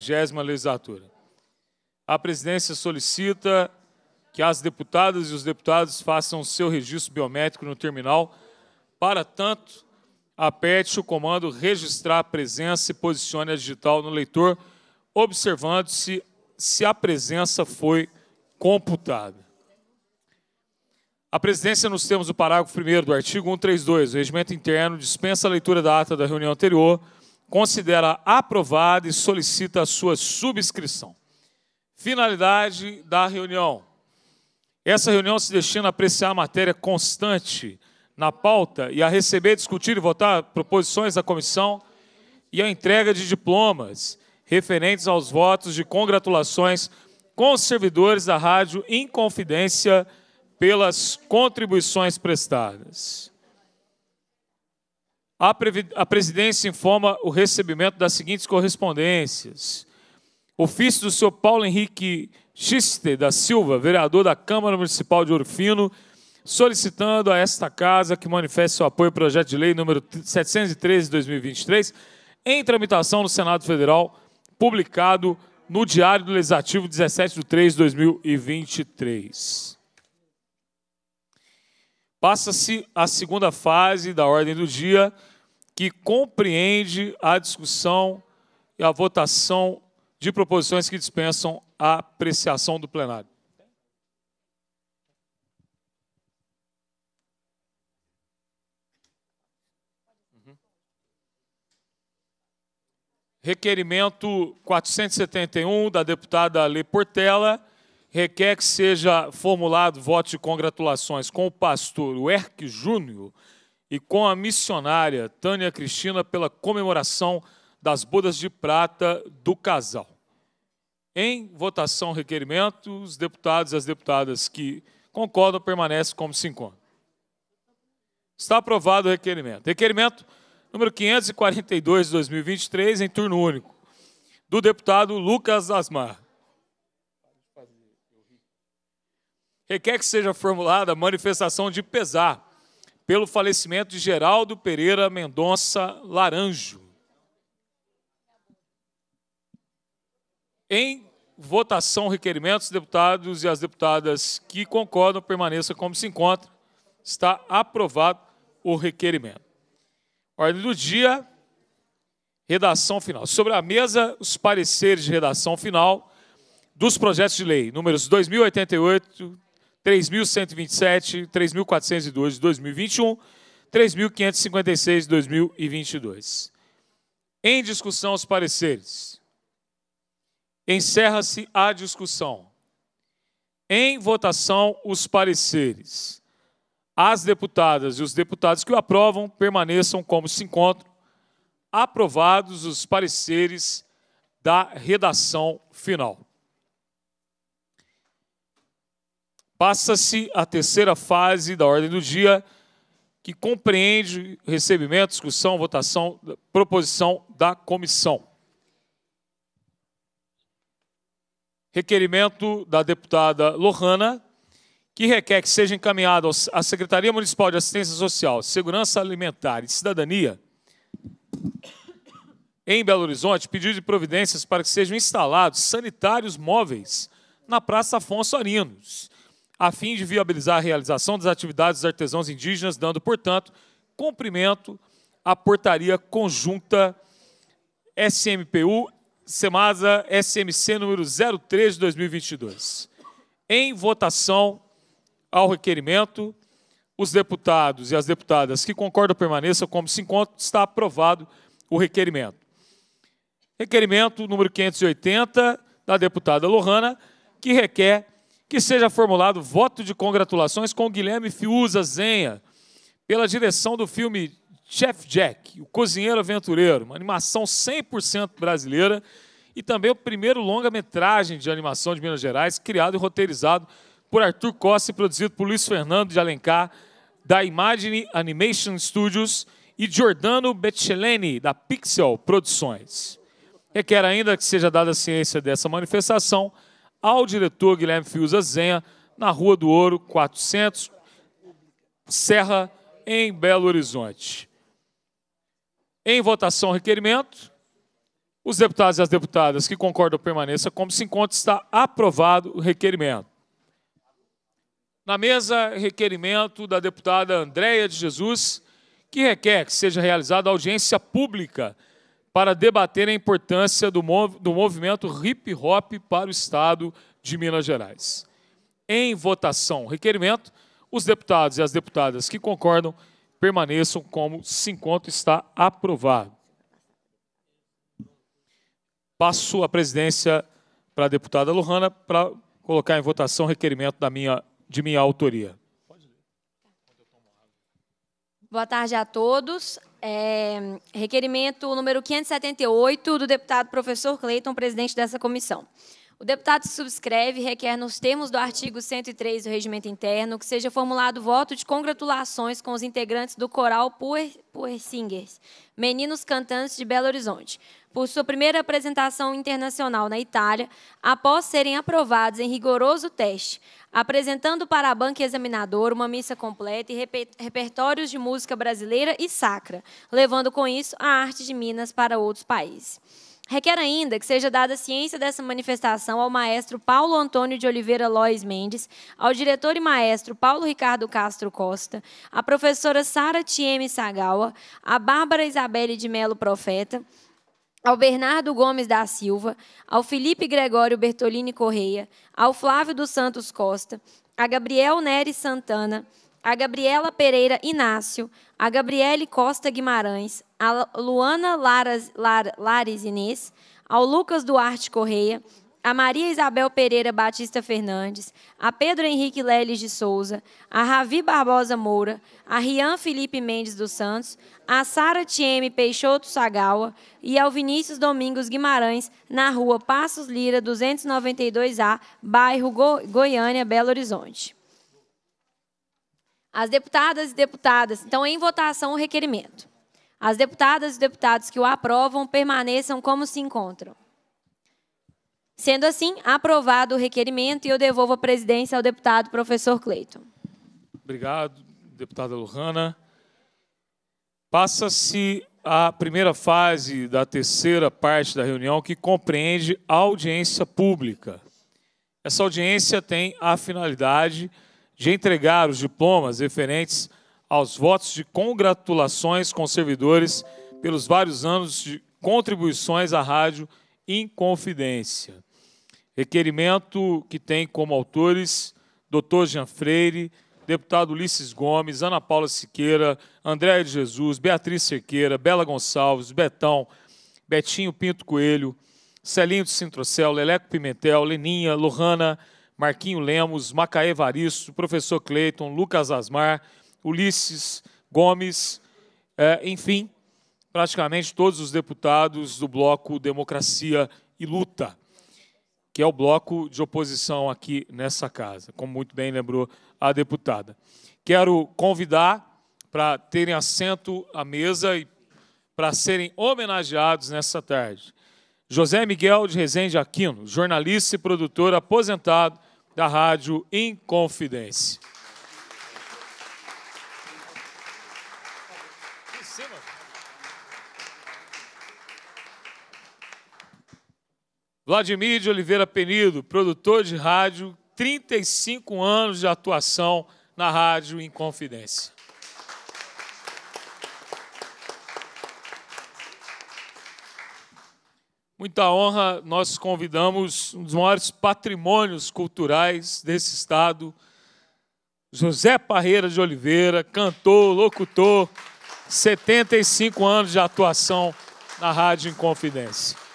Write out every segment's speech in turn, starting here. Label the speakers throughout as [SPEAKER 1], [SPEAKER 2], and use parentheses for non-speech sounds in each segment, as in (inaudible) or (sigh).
[SPEAKER 1] vigésima legislatura. A presidência solicita que as deputadas e os deputados façam seu registro biométrico no terminal. Para tanto, aperte o comando registrar a presença e posicione a digital no leitor, observando-se se a presença foi computada. A presidência, nos termos do parágrafo 1 do artigo 132 do Regimento Interno, dispensa a leitura da ata da reunião anterior considera aprovada e solicita a sua subscrição. Finalidade da reunião. Essa reunião se destina a apreciar a matéria constante na pauta e a receber, discutir e votar proposições da comissão e a entrega de diplomas referentes aos votos de congratulações com os servidores da Rádio Inconfidência pelas contribuições prestadas. A presidência informa o recebimento das seguintes correspondências. Ofício do senhor Paulo Henrique Xiste da Silva, vereador da Câmara Municipal de Orofino, solicitando a esta casa que manifeste seu apoio ao projeto de lei número 713 de 2023, em tramitação no Senado Federal, publicado no Diário do Legislativo 17 de 3 de 2023. Passa-se a segunda fase da ordem do dia, que compreende a discussão e a votação de proposições que dispensam a apreciação do plenário. Uhum. requerimento 471 da deputada Lê Portela requer que seja formulado voto de congratulações com o pastor Werk Júnior e com a missionária Tânia Cristina pela comemoração das bodas de prata do casal. Em votação requerimento, os deputados e as deputadas que concordam permanecem como se encontram. Está aprovado o requerimento. Requerimento número 542 de 2023, em turno único, do deputado Lucas Asmar. Requer que seja formulada manifestação de pesar pelo falecimento de Geraldo Pereira Mendonça Laranjo. Em votação, requerimentos, deputados e as deputadas que concordam permaneçam como se encontra. Está aprovado o requerimento. Ordem do dia, redação final. Sobre a mesa, os pareceres de redação final dos projetos de lei números 2088, 3.127, 3.402 2021, 3.556 2022. Em discussão os pareceres. Encerra-se a discussão. Em votação os pareceres. As deputadas e os deputados que o aprovam permaneçam como se encontram. Aprovados os pareceres da redação final. Passa-se a terceira fase da ordem do dia, que compreende recebimento, discussão, votação, proposição da comissão. Requerimento da deputada Lohana, que requer que seja encaminhado à Secretaria Municipal de Assistência Social, Segurança Alimentar e Cidadania, em Belo Horizonte, pedido de providências para que sejam instalados sanitários móveis na Praça Afonso Arinos a fim de viabilizar a realização das atividades dos artesãos indígenas, dando, portanto, cumprimento à portaria conjunta SMPU Semasa SMC número 03 de 2022. Em votação ao requerimento, os deputados e as deputadas que concordam permaneçam como se encontram, está aprovado o requerimento. Requerimento número 580 da deputada Lohana, que requer que seja formulado voto de congratulações com Guilherme Fiuza Zenha pela direção do filme Chef Jack, o cozinheiro aventureiro, uma animação 100% brasileira e também o primeiro longa-metragem de animação de Minas Gerais, criado e roteirizado por Arthur Costa e produzido por Luiz Fernando de Alencar, da Imagine Animation Studios e Giordano Betcheleni, da Pixel Produções. Requer ainda que seja dada a ciência dessa manifestação ao diretor Guilherme Fiuza Azenha, na Rua do Ouro, 400, Serra, em Belo Horizonte. Em votação, requerimento. Os deputados e as deputadas que concordam permaneça como se encontra, está aprovado o requerimento. Na mesa, requerimento da deputada Andréia de Jesus, que requer que seja realizada audiência pública para debater a importância do, mov do movimento hip hop para o Estado de Minas Gerais. Em votação, requerimento, os deputados e as deputadas que concordam permaneçam como se encontra está aprovado. Passo a presidência para a deputada Lohana para colocar em votação o requerimento da minha, de minha autoria.
[SPEAKER 2] Boa tarde a todos. É, requerimento número 578 do deputado professor Cleiton, presidente dessa comissão. O deputado se subscreve e requer, nos termos do artigo 103 do Regimento Interno, que seja formulado voto de congratulações com os integrantes do coral Puersingers, Meninos Cantantes de Belo Horizonte, por sua primeira apresentação internacional na Itália, após serem aprovados em rigoroso teste, apresentando para a banca examinadora uma missa completa e repertórios de música brasileira e sacra, levando com isso a arte de Minas para outros países. Requer ainda que seja dada ciência dessa manifestação ao maestro Paulo Antônio de Oliveira Lois Mendes, ao diretor e maestro Paulo Ricardo Castro Costa, à professora Sara Tieme Sagawa, à Bárbara Isabelle de Melo Profeta, ao Bernardo Gomes da Silva, ao Felipe Gregório Bertolini Correia, ao Flávio dos Santos Costa, a Gabriel Neres Santana, a Gabriela Pereira Inácio, a Gabriele Costa Guimarães, a Luana Laras, Lar, Lares Inês, ao Lucas Duarte Correia, a Maria Isabel Pereira Batista Fernandes, a Pedro Henrique Leles de Souza, a Ravi Barbosa Moura, a Rian Felipe Mendes dos Santos, a Sara Tieme Peixoto Sagawa e ao Vinícius Domingos Guimarães, na rua Passos Lira, 292A, bairro Go Goiânia, Belo Horizonte. As deputadas e deputadas, então, em votação o requerimento. As deputadas e deputados que o aprovam permaneçam como se encontram. Sendo assim, aprovado o requerimento e eu devolvo a presidência ao deputado professor Cleiton.
[SPEAKER 1] Obrigado, deputada Lohana. Passa-se a primeira fase da terceira parte da reunião, que compreende a audiência pública. Essa audiência tem a finalidade de entregar os diplomas referentes aos votos de congratulações com servidores pelos vários anos de contribuições à Rádio Inconfidência. Requerimento que tem como autores Dr. Jean Freire, deputado Ulisses Gomes, Ana Paula Siqueira, André de Jesus, Beatriz Cerqueira, Bela Gonçalves, Betão, Betinho Pinto Coelho, Celinho de Sintrocel, Leleco Pimentel, Leninha, Lohana, Marquinho Lemos, Macaé Varisto, professor Cleiton, Lucas Asmar, Ulisses Gomes, é, enfim, praticamente todos os deputados do bloco Democracia e Luta que é o bloco de oposição aqui nessa casa, como muito bem lembrou a deputada. Quero convidar para terem assento à mesa e para serem homenageados nessa tarde. José Miguel de Rezende Aquino, jornalista e produtor aposentado da Rádio Inconfidência. Vladimir de Oliveira Penido, produtor de rádio, 35 anos de atuação na rádio Inconfidência. Muita honra, nós convidamos um dos maiores patrimônios culturais desse estado, José Parreira de Oliveira, cantor, locutor, 75 anos de atuação na Rádio Inconfidência.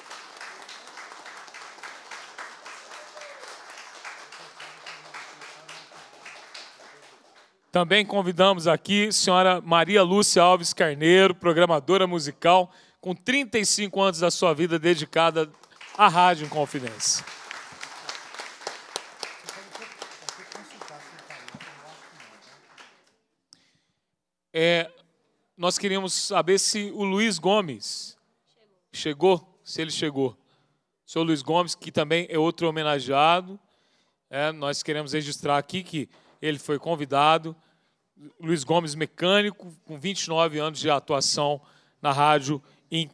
[SPEAKER 1] Também convidamos aqui a senhora Maria Lúcia Alves Carneiro, programadora musical, com 35 anos da sua vida dedicada à Rádio Inconfidência. É, nós queríamos saber se o Luiz Gomes chegou. chegou, se ele chegou. O senhor Luiz Gomes, que também é outro homenageado. É, nós queremos registrar aqui que ele foi convidado. Luiz Gomes, mecânico, com 29 anos de atuação na Rádio em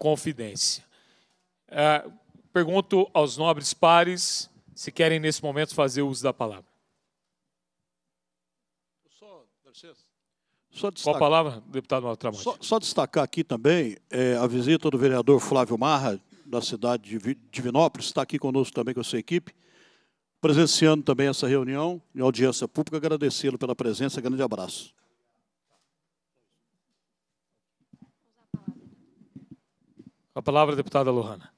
[SPEAKER 1] É, pergunto aos nobres pares se querem, nesse momento, fazer uso da palavra.
[SPEAKER 3] Só, Só
[SPEAKER 1] destacar, Qual a palavra, deputado Maltramonte? Só,
[SPEAKER 3] só, destacar aqui também é, a visita do vereador Flávio Marra, da cidade de Divinópolis, está aqui conosco também com a sua equipe presenciando também essa reunião e audiência pública, agradecê-lo pela presença. Grande abraço. A palavra, deputada Lohana.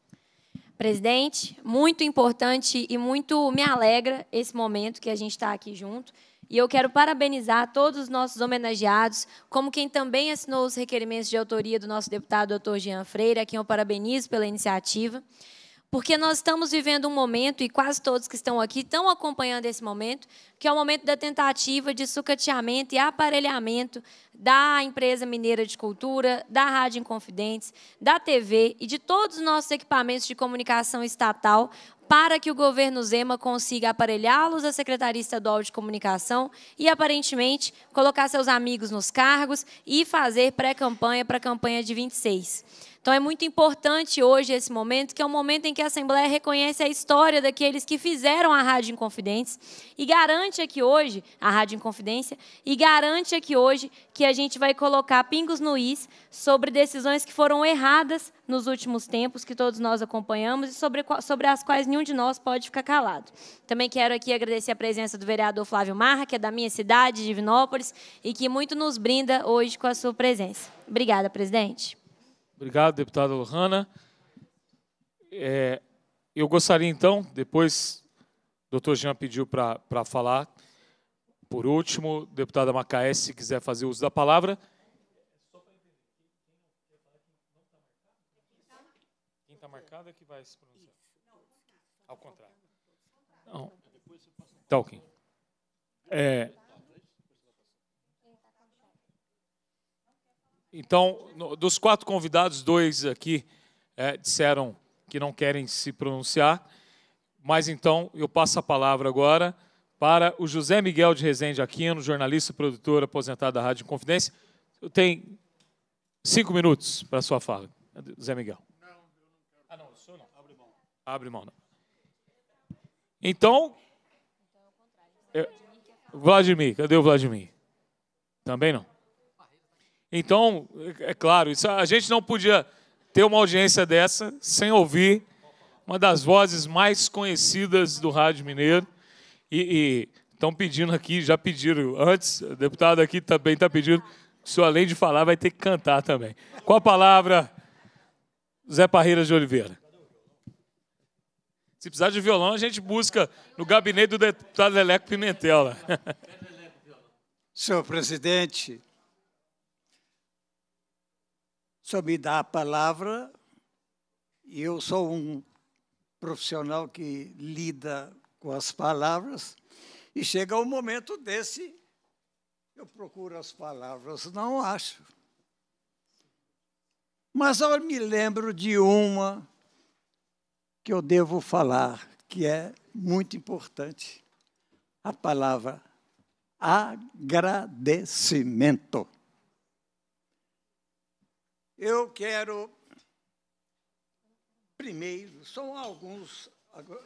[SPEAKER 2] Presidente, muito importante e muito me alegra esse momento que a gente está aqui junto. E eu quero parabenizar todos os nossos homenageados, como quem também assinou os requerimentos de autoria do nosso deputado doutor Jean Freire, a quem eu parabenizo pela iniciativa. Porque nós estamos vivendo um momento, e quase todos que estão aqui estão acompanhando esse momento, que é o momento da tentativa de sucateamento e aparelhamento da empresa mineira de cultura, da Rádio Inconfidentes, da TV e de todos os nossos equipamentos de comunicação estatal para que o governo Zema consiga aparelhá-los à Secretaria Estadual de Comunicação e, aparentemente, colocar seus amigos nos cargos e fazer pré-campanha para a campanha de 26. Então é muito importante hoje esse momento, que é um momento em que a Assembleia reconhece a história daqueles que fizeram a Rádio Inconfidência e garante aqui hoje, a Rádio Inconfidência, e garante aqui hoje que a gente vai colocar pingos no is sobre decisões que foram erradas nos últimos tempos, que todos nós acompanhamos e sobre, sobre as quais nenhum de nós pode ficar calado. Também quero aqui agradecer a presença do vereador Flávio Marra, que é da minha cidade, Divinópolis, e que muito nos brinda hoje com a sua presença. Obrigada, presidente.
[SPEAKER 1] Obrigado, deputado Lohana. É, eu gostaria, então, depois, o doutor Jean pediu para falar. Por último, deputada Macaé, se quiser fazer uso da palavra. Quem está marcado é que vai se pronunciar. Ao contrário. Não. Tá ok. É, Então, dos quatro convidados, dois aqui é, disseram que não querem se pronunciar, mas então eu passo a palavra agora para o José Miguel de Rezende Aquino, jornalista e produtor aposentado da Rádio Confidência. Tem cinco minutos para a sua fala, José Miguel. Não, eu não quero. Ah, não, o senhor não. Abre mão. Abre mão, não. Então, então é eu, Vladimir, cadê o Vladimir? Também não. Então, é, é claro, isso, a gente não podia ter uma audiência dessa sem ouvir uma das vozes mais conhecidas do Rádio Mineiro. E estão pedindo aqui, já pediram antes, o deputado aqui também está pedindo, o senhor, além de falar, vai ter que cantar também. Com a palavra, Zé Parreira de Oliveira. Se precisar de violão, a gente busca no gabinete do deputado Leleco Pimentel. (laughs) Senhor presidente,
[SPEAKER 4] só me dá a palavra e eu sou um profissional que lida com as palavras e chega um momento desse eu procuro as palavras, não acho. Mas eu me lembro de uma que eu devo falar, que é muito importante: a palavra agradecimento. Eu quero, primeiro, são alguns.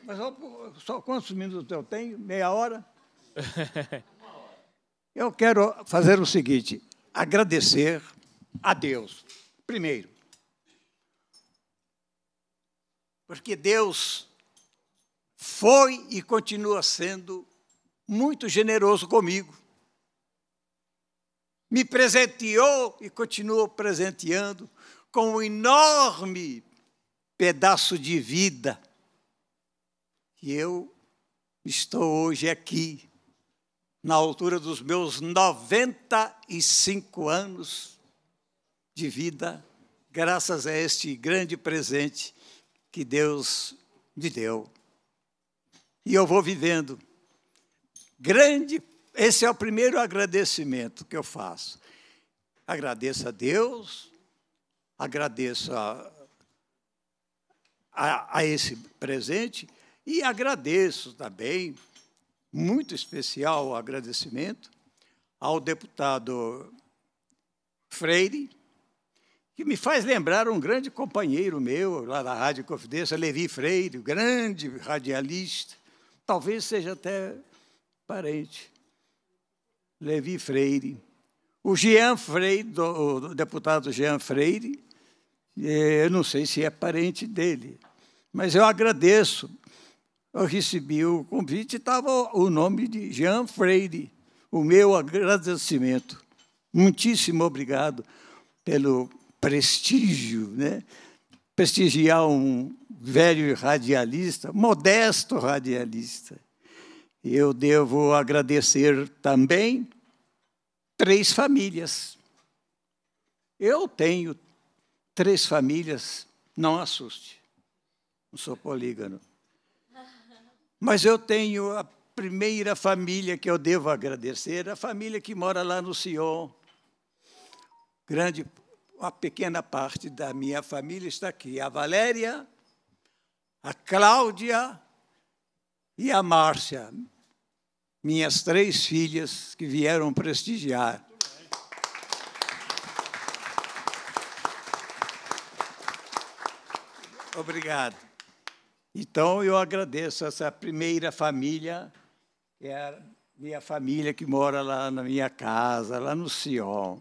[SPEAKER 4] Mas só, só quantos minutos eu tenho? Meia hora?
[SPEAKER 1] (laughs)
[SPEAKER 4] eu quero fazer o seguinte: agradecer a Deus, primeiro. Porque Deus foi e continua sendo muito generoso comigo me presenteou e continua presenteando com um enorme pedaço de vida. E eu estou hoje aqui, na altura dos meus 95 anos de vida, graças a este grande presente que Deus me deu. E eu vou vivendo grande esse é o primeiro agradecimento que eu faço. Agradeço a Deus, agradeço a, a, a esse presente e agradeço também, muito especial o agradecimento, ao deputado Freire, que me faz lembrar um grande companheiro meu, lá da Rádio Confidência, Levi Freire, grande radialista, talvez seja até parente. Levi Freire, o Jean Freire, o deputado Jean Freire, eh, eu não sei se é parente dele, mas eu agradeço. Eu recebi o convite, estava o nome de Jean Freire. O meu agradecimento. Muitíssimo obrigado pelo prestígio, né? prestigiar um velho radialista, modesto radialista. Eu devo agradecer também três famílias. Eu tenho três famílias, não assuste, não sou polígono. Mas eu tenho a primeira família que eu devo agradecer, a família que mora lá no Sion. Grande, uma pequena parte da minha família está aqui. A Valéria, a Cláudia e a Márcia, minhas três filhas que vieram prestigiar. Obrigado. Então, eu agradeço essa primeira família, que é a minha família que mora lá na minha casa, lá no Sion.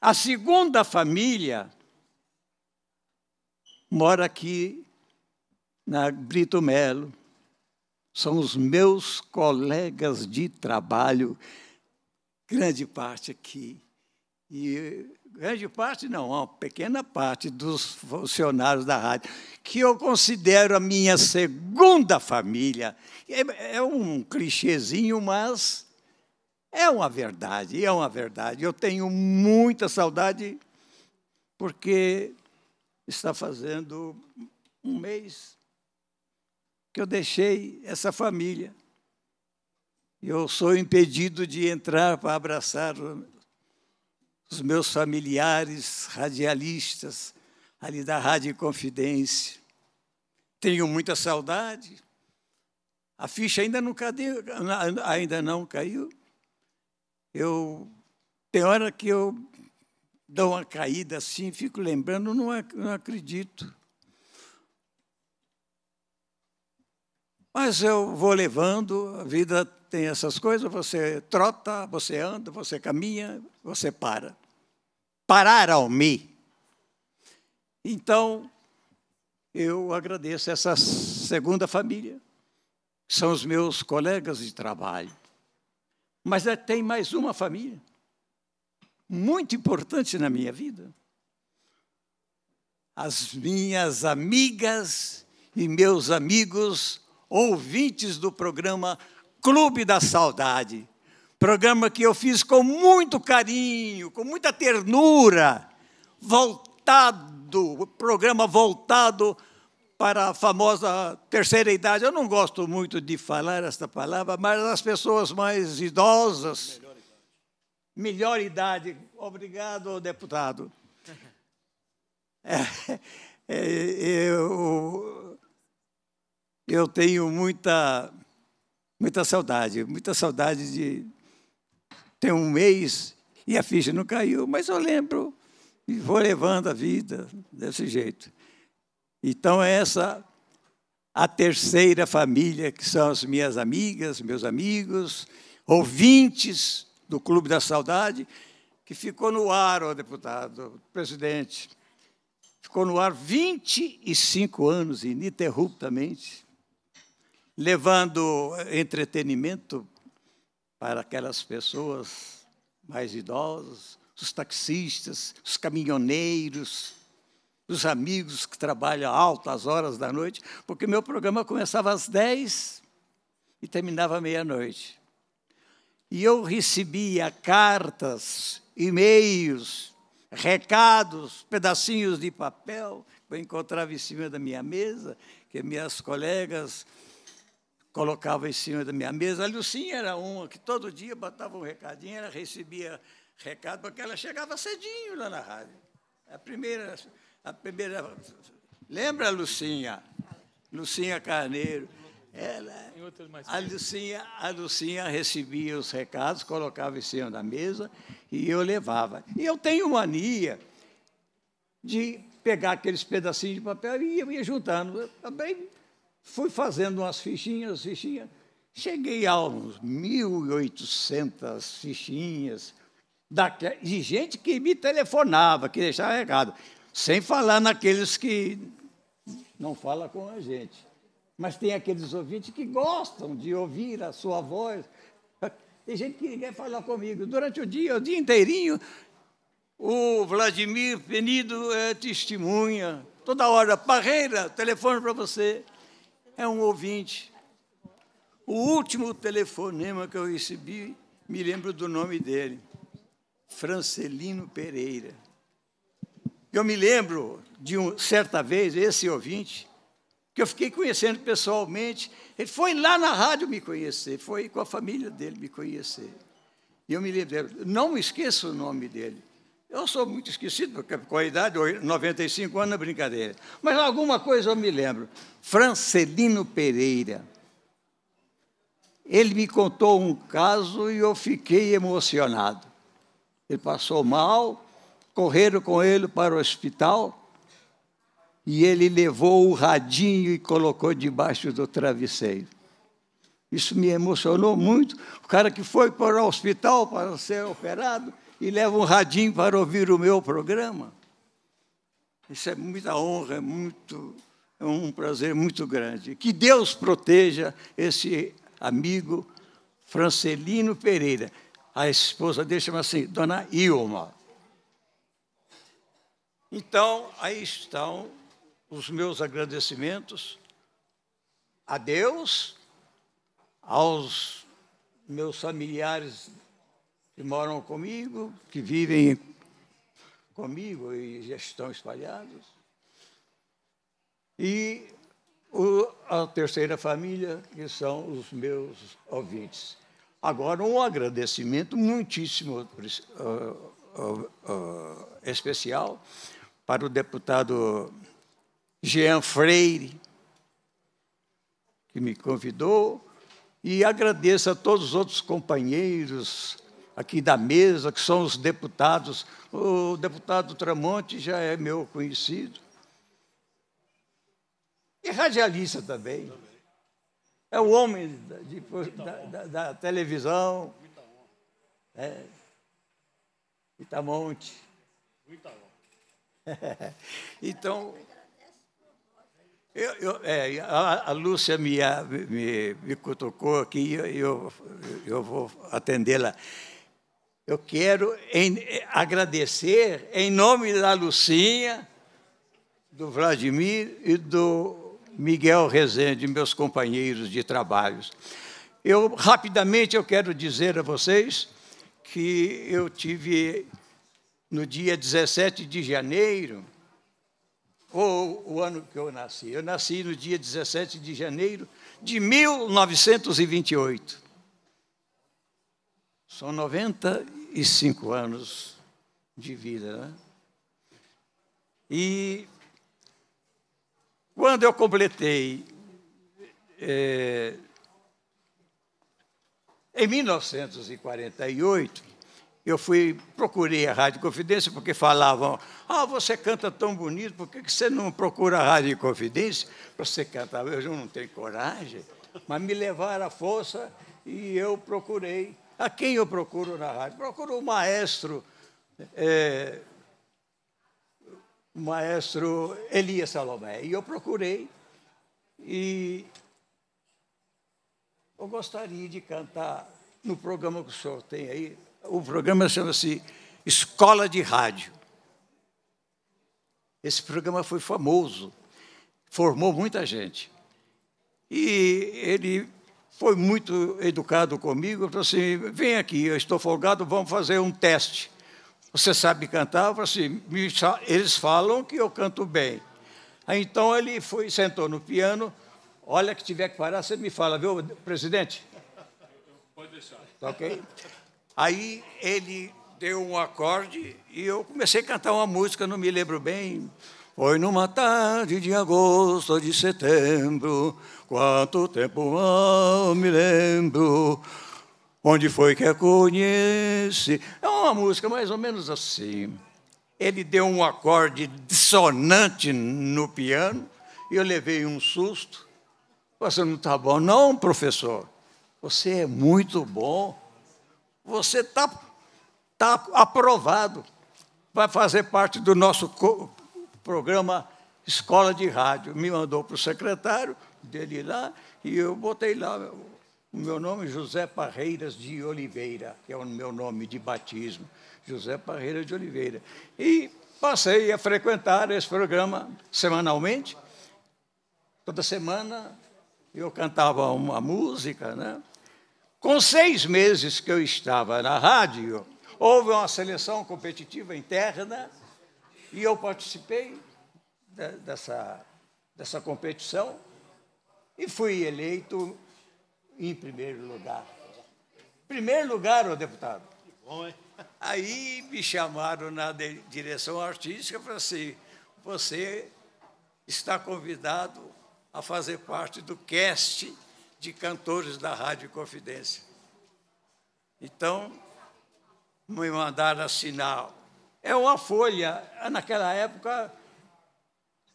[SPEAKER 4] A segunda família mora aqui na Brito Melo são os meus colegas de trabalho, grande parte aqui. E grande parte, não, uma pequena parte dos funcionários da rádio, que eu considero a minha segunda família. É, é um clichêzinho, mas é uma verdade, é uma verdade. Eu tenho muita saudade, porque está fazendo um mês que eu deixei essa família. Eu sou impedido de entrar para abraçar os meus familiares radialistas ali da Rádio Confidência. Tenho muita saudade. A ficha ainda não, cadeu, ainda não caiu. Eu tem hora que eu dou uma caída assim, fico lembrando, não, não acredito. Mas eu vou levando, a vida tem essas coisas, você trota, você anda, você caminha, você para. Pararam-me. Então, eu agradeço essa segunda família, que são os meus colegas de trabalho. Mas é, tem mais uma família, muito importante na minha vida. As minhas amigas e meus amigos ouvintes do programa Clube da Saudade. Programa que eu fiz com muito carinho, com muita ternura, voltado, programa voltado para a famosa terceira idade. Eu não gosto muito de falar esta palavra, mas as pessoas mais idosas. Melhor idade. Melhor idade. Obrigado, deputado. (laughs) É, é, eu, eu tenho muita, muita saudade, muita saudade de ter um mês e a ficha não caiu, mas eu lembro e vou levando a vida desse jeito. Então, é essa a terceira família, que são as minhas amigas, meus amigos, ouvintes do Clube da Saudade, que ficou no ar, ó, deputado, presidente. Ficou no ar 25 anos ininterruptamente levando entretenimento para aquelas pessoas mais idosas, os taxistas, os caminhoneiros, os amigos que trabalham altas horas da noite, porque meu programa começava às 10 e terminava meia-noite. E eu recebia cartas, e-mails, recados, pedacinhos de papel que eu encontrava em cima da minha mesa, que minhas colegas colocava em cima da minha mesa. A Lucinha era uma que todo dia botava um recadinho, ela recebia recado, porque ela chegava cedinho lá na rádio. A primeira. A primeira lembra a Lucinha? Lucinha Carneiro.
[SPEAKER 1] Ela, a,
[SPEAKER 4] Lucinha, a Lucinha recebia os recados, colocava em cima da mesa e eu levava. E eu tenho mania de pegar aqueles pedacinhos de papel e eu ia juntando. Eu também Fui fazendo umas fichinhas, fichinhas. Cheguei a uns 1.800 fichinhas de gente que me telefonava, que deixava recado. Sem falar naqueles que não falam com a gente. Mas tem aqueles ouvintes que gostam de ouvir a sua voz. Tem gente que quer falar comigo. Durante o dia, o dia inteirinho,
[SPEAKER 2] o Vladimir
[SPEAKER 4] Penido é testemunha. Toda hora, Parreira, telefone para você é um ouvinte. O último telefonema que eu recebi, me lembro do nome dele, Francelino Pereira. Eu me lembro de um, certa vez, esse ouvinte, que eu fiquei conhecendo pessoalmente, ele foi lá na rádio me conhecer, foi com a família dele me conhecer. E eu me lembro, não me esqueço o nome dele, eu sou muito esquecido, porque com a idade, 95 anos é brincadeira. Mas alguma coisa eu me lembro. Francelino Pereira. Ele me contou um caso e eu fiquei emocionado. Ele passou mal, correram com ele para o hospital e ele levou o radinho e colocou debaixo do travesseiro. Isso me emocionou muito. O cara que foi para o hospital para ser operado e leva um radinho para ouvir o meu programa. Isso é muita honra, é, muito, é um prazer muito grande. Que Deus proteja esse amigo Francelino Pereira. A esposa dele chama assim, Dona Ilma. Então, aí estão os meus agradecimentos a Deus, aos meus familiares que moram comigo, que vivem comigo e já estão espalhados. E o, a terceira família, que são os meus ouvintes. Agora, um agradecimento muitíssimo uh, uh, uh, especial para o deputado Jean Freire, que me convidou, e agradeço a todos os outros companheiros aqui da mesa, que são os deputados. O deputado Tramonte já é meu conhecido. E radialista também. É o homem da, de, da, da, da televisão. É. Itamonte. (laughs) então, eu, eu, é, a, a, Lúcia me, me, me cutucou aqui, eu, eu, eu vou atendê-la. Eu quero em, agradecer em nome da Lucinha, do Vladimir e do Miguel Rezende, meus companheiros de trabalhos. Eu rapidamente eu quero dizer a vocês que eu tive no dia 17 de janeiro, ou o ano que eu nasci. Eu nasci no dia 17 de janeiro de 1928. São 95 anos de vida. Né? E quando eu completei, é, em 1948, eu fui, procurei a Rádio Confidência, porque falavam, ah, você canta tão bonito, por que você não procura a Rádio Confidência para você cantar? Eu não tenho coragem, mas me levaram à força e eu procurei a quem eu procuro na rádio? Procuro o maestro, é, o maestro Elias Salomé. E eu procurei e eu gostaria de cantar no programa que o senhor tem aí. O programa chama-se Escola de Rádio. Esse programa foi famoso, formou muita gente. E ele foi muito educado comigo, falou assim, vem aqui, eu estou folgado, vamos fazer um teste. Você sabe cantar? Eu falei assim, eles falam que eu canto bem. Aí, então ele foi, sentou no piano, olha que tiver que parar, você me fala, viu, presidente?
[SPEAKER 1] Pode deixar. Tá ok?
[SPEAKER 4] Aí ele deu um acorde e eu comecei a cantar uma música, não me lembro bem, foi numa tarde de agosto de setembro, quanto tempo eu me lembro, onde foi que a conheci. É uma música mais ou menos assim. Ele deu um acorde dissonante no piano e eu levei um susto. Você não está bom, não, professor? Você é muito bom. Você está tá aprovado. Vai fazer parte do nosso programa Escola de Rádio. Me mandou para o secretário dele lá e eu botei lá o meu nome, José Parreiras de Oliveira, que é o meu nome de batismo, José Parreiras de Oliveira. E passei a frequentar esse programa semanalmente. Toda semana eu cantava uma música, né? Com seis meses que eu estava na rádio, houve uma seleção competitiva interna e eu participei dessa, dessa competição e fui eleito em primeiro lugar. Primeiro lugar, o deputado. Que bom, hein? Aí me chamaram na direção artística para assim, você está convidado a fazer parte do cast de cantores da Rádio Confidência. Então, me mandaram assinar é uma folha. Naquela época,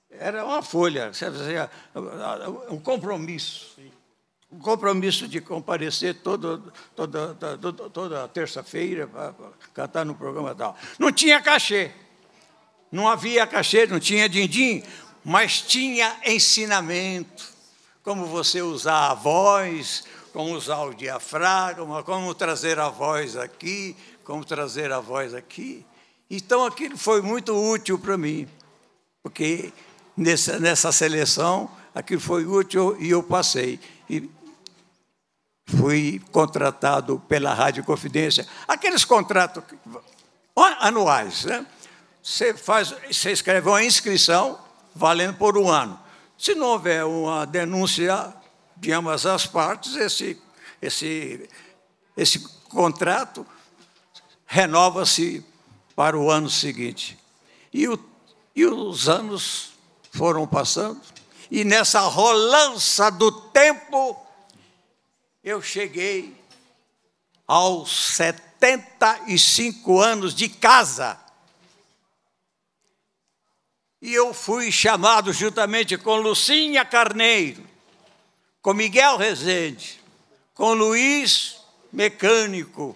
[SPEAKER 4] era uma folha, um compromisso. Um compromisso de comparecer toda, toda, toda terça-feira para cantar no programa tal. Não tinha cachê. Não havia cachê, não tinha din-din, mas tinha ensinamento. Como você usar a voz, como usar o diafragma, como trazer a voz aqui, como trazer a voz aqui. Então aquilo foi muito útil para mim, porque nessa, nessa seleção aquilo foi útil e eu passei. E fui contratado pela Rádio Confidência. Aqueles contratos anuais, né? Você, faz, você escreve uma inscrição valendo por um ano. Se não houver uma denúncia de ambas as partes, esse, esse, esse contrato renova-se para o ano seguinte. E, o, e os anos foram passando, e nessa rolança do tempo, eu cheguei aos 75 anos de casa. E eu fui chamado juntamente com Lucinha Carneiro, com Miguel Rezende, com Luiz Mecânico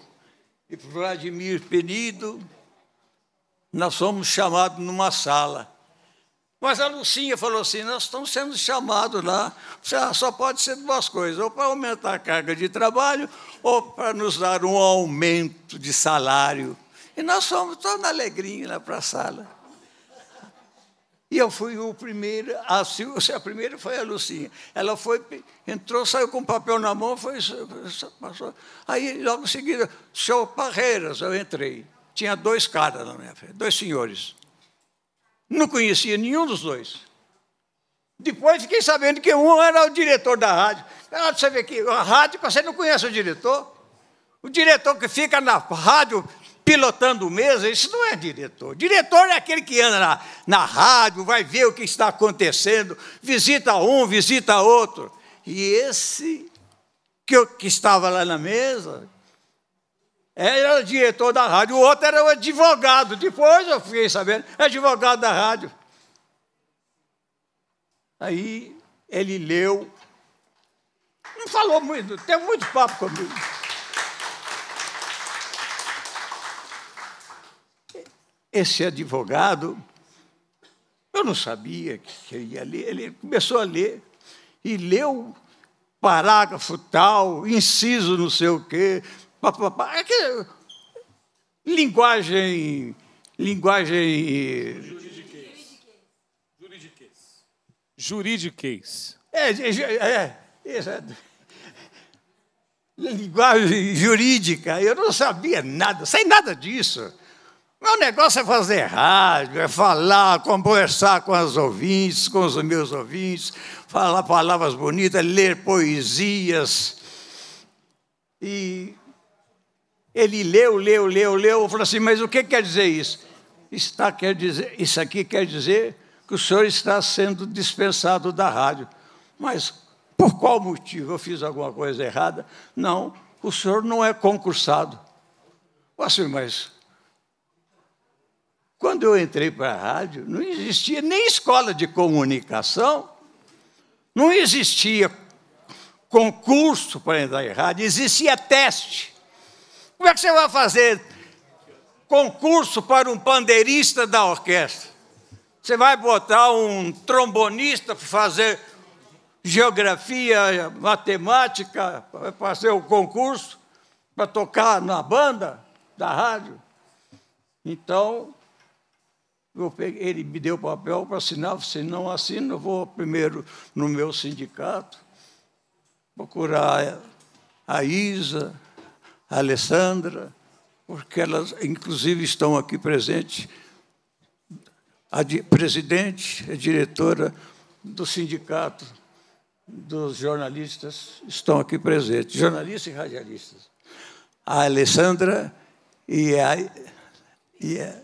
[SPEAKER 4] e Vladimir Penido nós fomos chamados numa sala. Mas a Lucinha falou assim: nós estamos sendo chamados lá, ah, só pode ser duas coisas, ou para aumentar a carga de trabalho, ou para nos dar um aumento de salário. E nós fomos todos alegrinhos lá para a sala. E eu fui o primeiro, a, (laughs) a primeira foi a Lucinha. Ela foi, entrou, saiu com o papel na mão, foi, passou. Aí, logo em seguida, senhor Parreiras, eu entrei. Tinha dois caras na minha frente, dois senhores. Não conhecia nenhum dos dois. Depois fiquei sabendo que um era o diretor da rádio. Ah, você vê que a rádio, você não conhece o diretor? O diretor que fica na rádio pilotando mesa, isso não é diretor. Diretor é aquele que anda na, na rádio, vai ver o que está acontecendo, visita um, visita outro. E esse que, eu, que estava lá na mesa, era diretor da rádio, o outro era o advogado. Depois eu fiquei sabendo, é advogado da rádio. Aí ele leu. Não falou muito, teve muito papo comigo. Esse advogado, eu não sabia que ele ia ler, ele começou a ler e leu parágrafo tal, inciso não sei o quê, papapá, é que, linguagem, linguagem... Juridiquês. Juridiquês. Juridiquês. É, é, é, é, é, linguagem jurídica, eu não sabia nada, sem nada disso. Meu negócio é fazer rádio, é falar, conversar com as ouvintes, com os meus ouvintes, falar palavras bonitas, ler poesias. E ele leu, leu, leu, leu, falou assim: mas o que quer dizer isso? Está, quer dizer, isso aqui quer dizer que o senhor está sendo dispensado da rádio. Mas por qual motivo? Eu fiz alguma coisa errada? Não, o senhor não é concursado. Assim, mas quando eu entrei para a rádio, não existia nem escola de comunicação, não existia concurso para entrar em rádio, existia teste. Como é que você vai fazer concurso para um pandeirista da orquestra? Você vai botar um trombonista para fazer geografia, matemática, para fazer o concurso, para tocar na banda da rádio? Então, peguei, ele me deu o papel para assinar. Se não assino, eu vou primeiro no meu sindicato procurar a ISA, a Alessandra, porque elas, inclusive, estão aqui presentes, a presidente, a diretora do sindicato dos jornalistas estão aqui presentes, jornalistas e radialistas. A Alessandra e a, e a,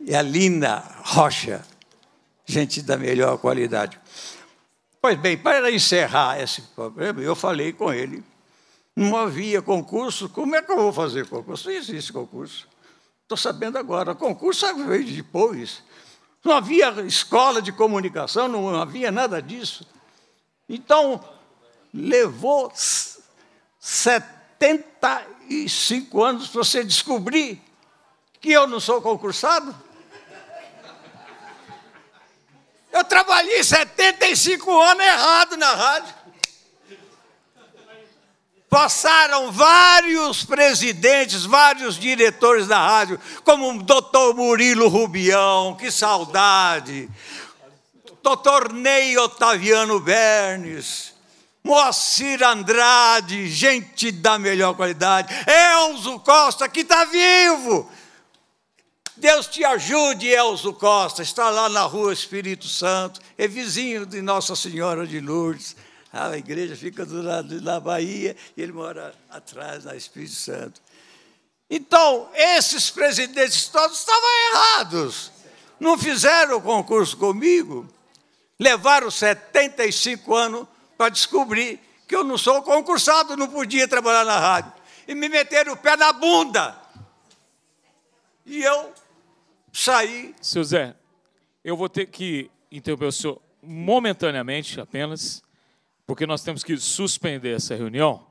[SPEAKER 4] e a Lina Rocha, gente da melhor qualidade. Pois bem, para encerrar esse problema, eu falei com ele não havia concurso, como é que eu vou fazer concurso? Não existe concurso. Estou sabendo agora, concurso veio depois. Não havia escola de comunicação, não havia nada disso. Então, levou 75 anos para você descobrir que eu não sou concursado? Eu trabalhei 75 anos errado na rádio passaram vários presidentes, vários diretores da rádio, como o doutor Murilo Rubião, que saudade, doutor Ney Otaviano Bernes, Moacir Andrade, gente da melhor qualidade, Elzo Costa, que está vivo, Deus te ajude, Elzo Costa, está lá na rua Espírito Santo, é vizinho de Nossa Senhora de Lourdes. A igreja fica do lado da Bahia e ele mora atrás, na Espírito Santo. Então, esses presidentes todos estavam errados. Não fizeram o concurso comigo. Levaram 75 anos para descobrir que eu não sou concursado, não podia trabalhar na rádio. E me meteram o pé na
[SPEAKER 1] bunda. E eu saí. Seu Zé, eu vou ter que interromper o senhor momentaneamente apenas porque nós temos que suspender essa reunião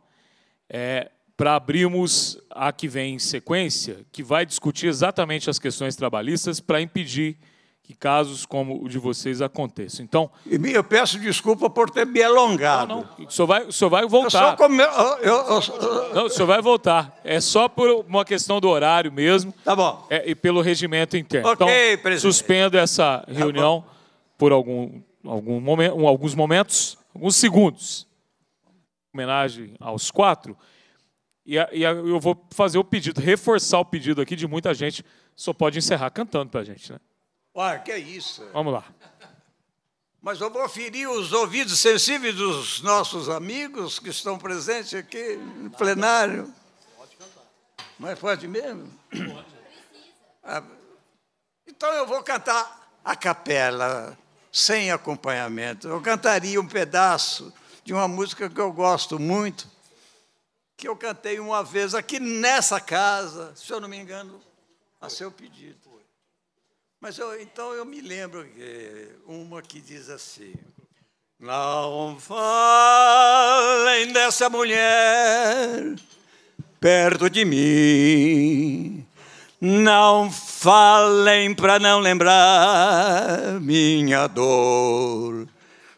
[SPEAKER 1] é, para abrirmos a que vem em sequência, que vai discutir exatamente as questões trabalhistas para impedir que casos como o de vocês aconteçam. Então, eu peço desculpa por ter me alongado. Não, não. O, senhor vai, o senhor vai voltar. Eu come... eu, eu... Não, o senhor vai voltar. É só por uma questão do horário mesmo. Tá bom. É, e pelo regimento interno. Okay, então, presidente. suspendo essa tá reunião tá por algum, algum momento, alguns momentos alguns segundos, homenagem aos quatro, e, a, e a, eu vou fazer o pedido, reforçar o pedido aqui de muita gente, só pode encerrar cantando para a gente, né?
[SPEAKER 4] Ah, que é isso. Vamos lá. Mas eu vou ferir os ouvidos sensíveis dos nossos amigos que estão presentes aqui no plenário. Pode cantar. Mas pode mesmo? Pode. Ah, então eu vou cantar a capela sem acompanhamento. Eu cantaria um pedaço de uma música que eu gosto muito, que eu cantei uma vez aqui nessa casa, se eu não me engano, a seu pedido. Mas eu, então eu me lembro que uma que diz assim: Não falem dessa mulher perto de mim, não falem para não lembrar minha dor.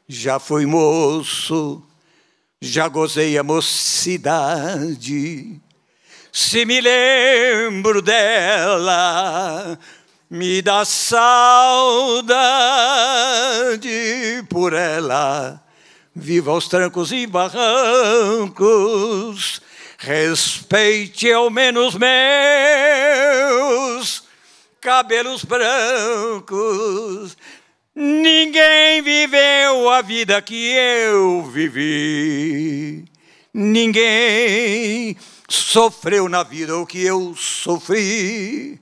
[SPEAKER 4] Já fui moço, já gozei a mocidade. Se me lembro dela, me dá saudade por ela. Viva aos trancos e barrancos Respeite ao menos meus cabelos brancos. Ninguém viveu a vida que eu vivi. Ninguém sofreu na vida o que eu sofri.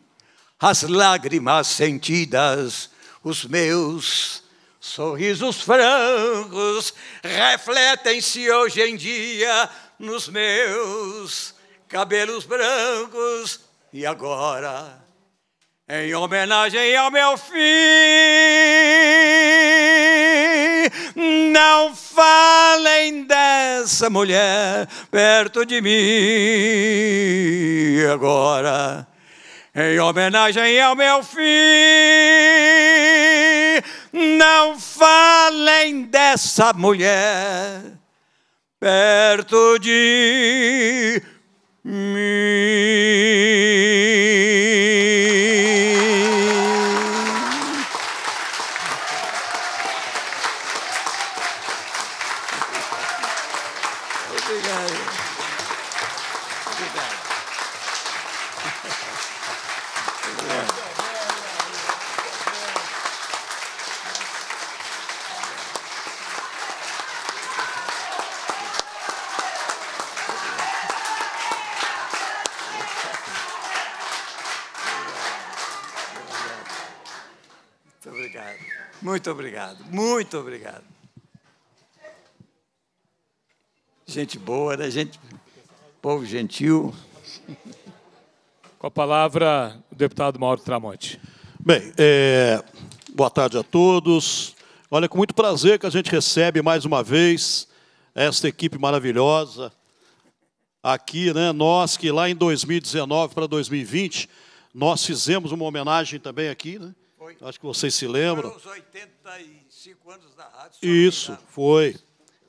[SPEAKER 4] As lágrimas sentidas, os meus sorrisos francos refletem-se hoje em dia nos meus cabelos brancos. E agora, em homenagem ao meu fim, não falem dessa mulher perto de mim. E agora, em homenagem ao meu fim, não falem dessa mulher perto de mim. Muito obrigado. Gente boa, né? Gente, povo gentil.
[SPEAKER 3] Com a palavra, o deputado Mauro Tramonte. Bem, é, boa tarde a todos. Olha, com muito prazer que a gente recebe mais uma vez esta equipe maravilhosa aqui, né? Nós que lá em 2019 para 2020 nós fizemos uma homenagem também aqui, né? Foi. Acho que vocês se lembram. Foi os 80 e... 25 anos rádio. Isso, brindado. foi.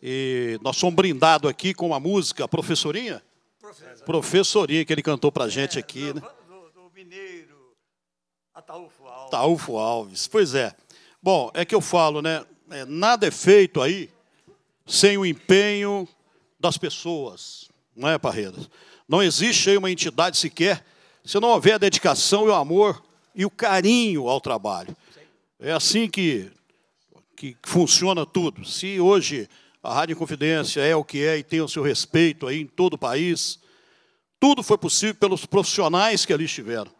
[SPEAKER 3] E nós somos brindados aqui com a música Professorinha? Professor. que ele cantou para a é, gente é, aqui. Do, né? do, do mineiro Ataúfo Alves. Ataúfo Alves, pois é. Bom, é que eu falo, né? É, nada é feito aí sem o empenho das pessoas, não é, Parreiras? Não existe aí uma entidade sequer se não houver a dedicação e o amor e o carinho ao trabalho. É assim que que funciona tudo. Se hoje a Rádio Confidência é o que é e tem o seu respeito aí em todo o país, tudo foi possível pelos profissionais que ali estiveram,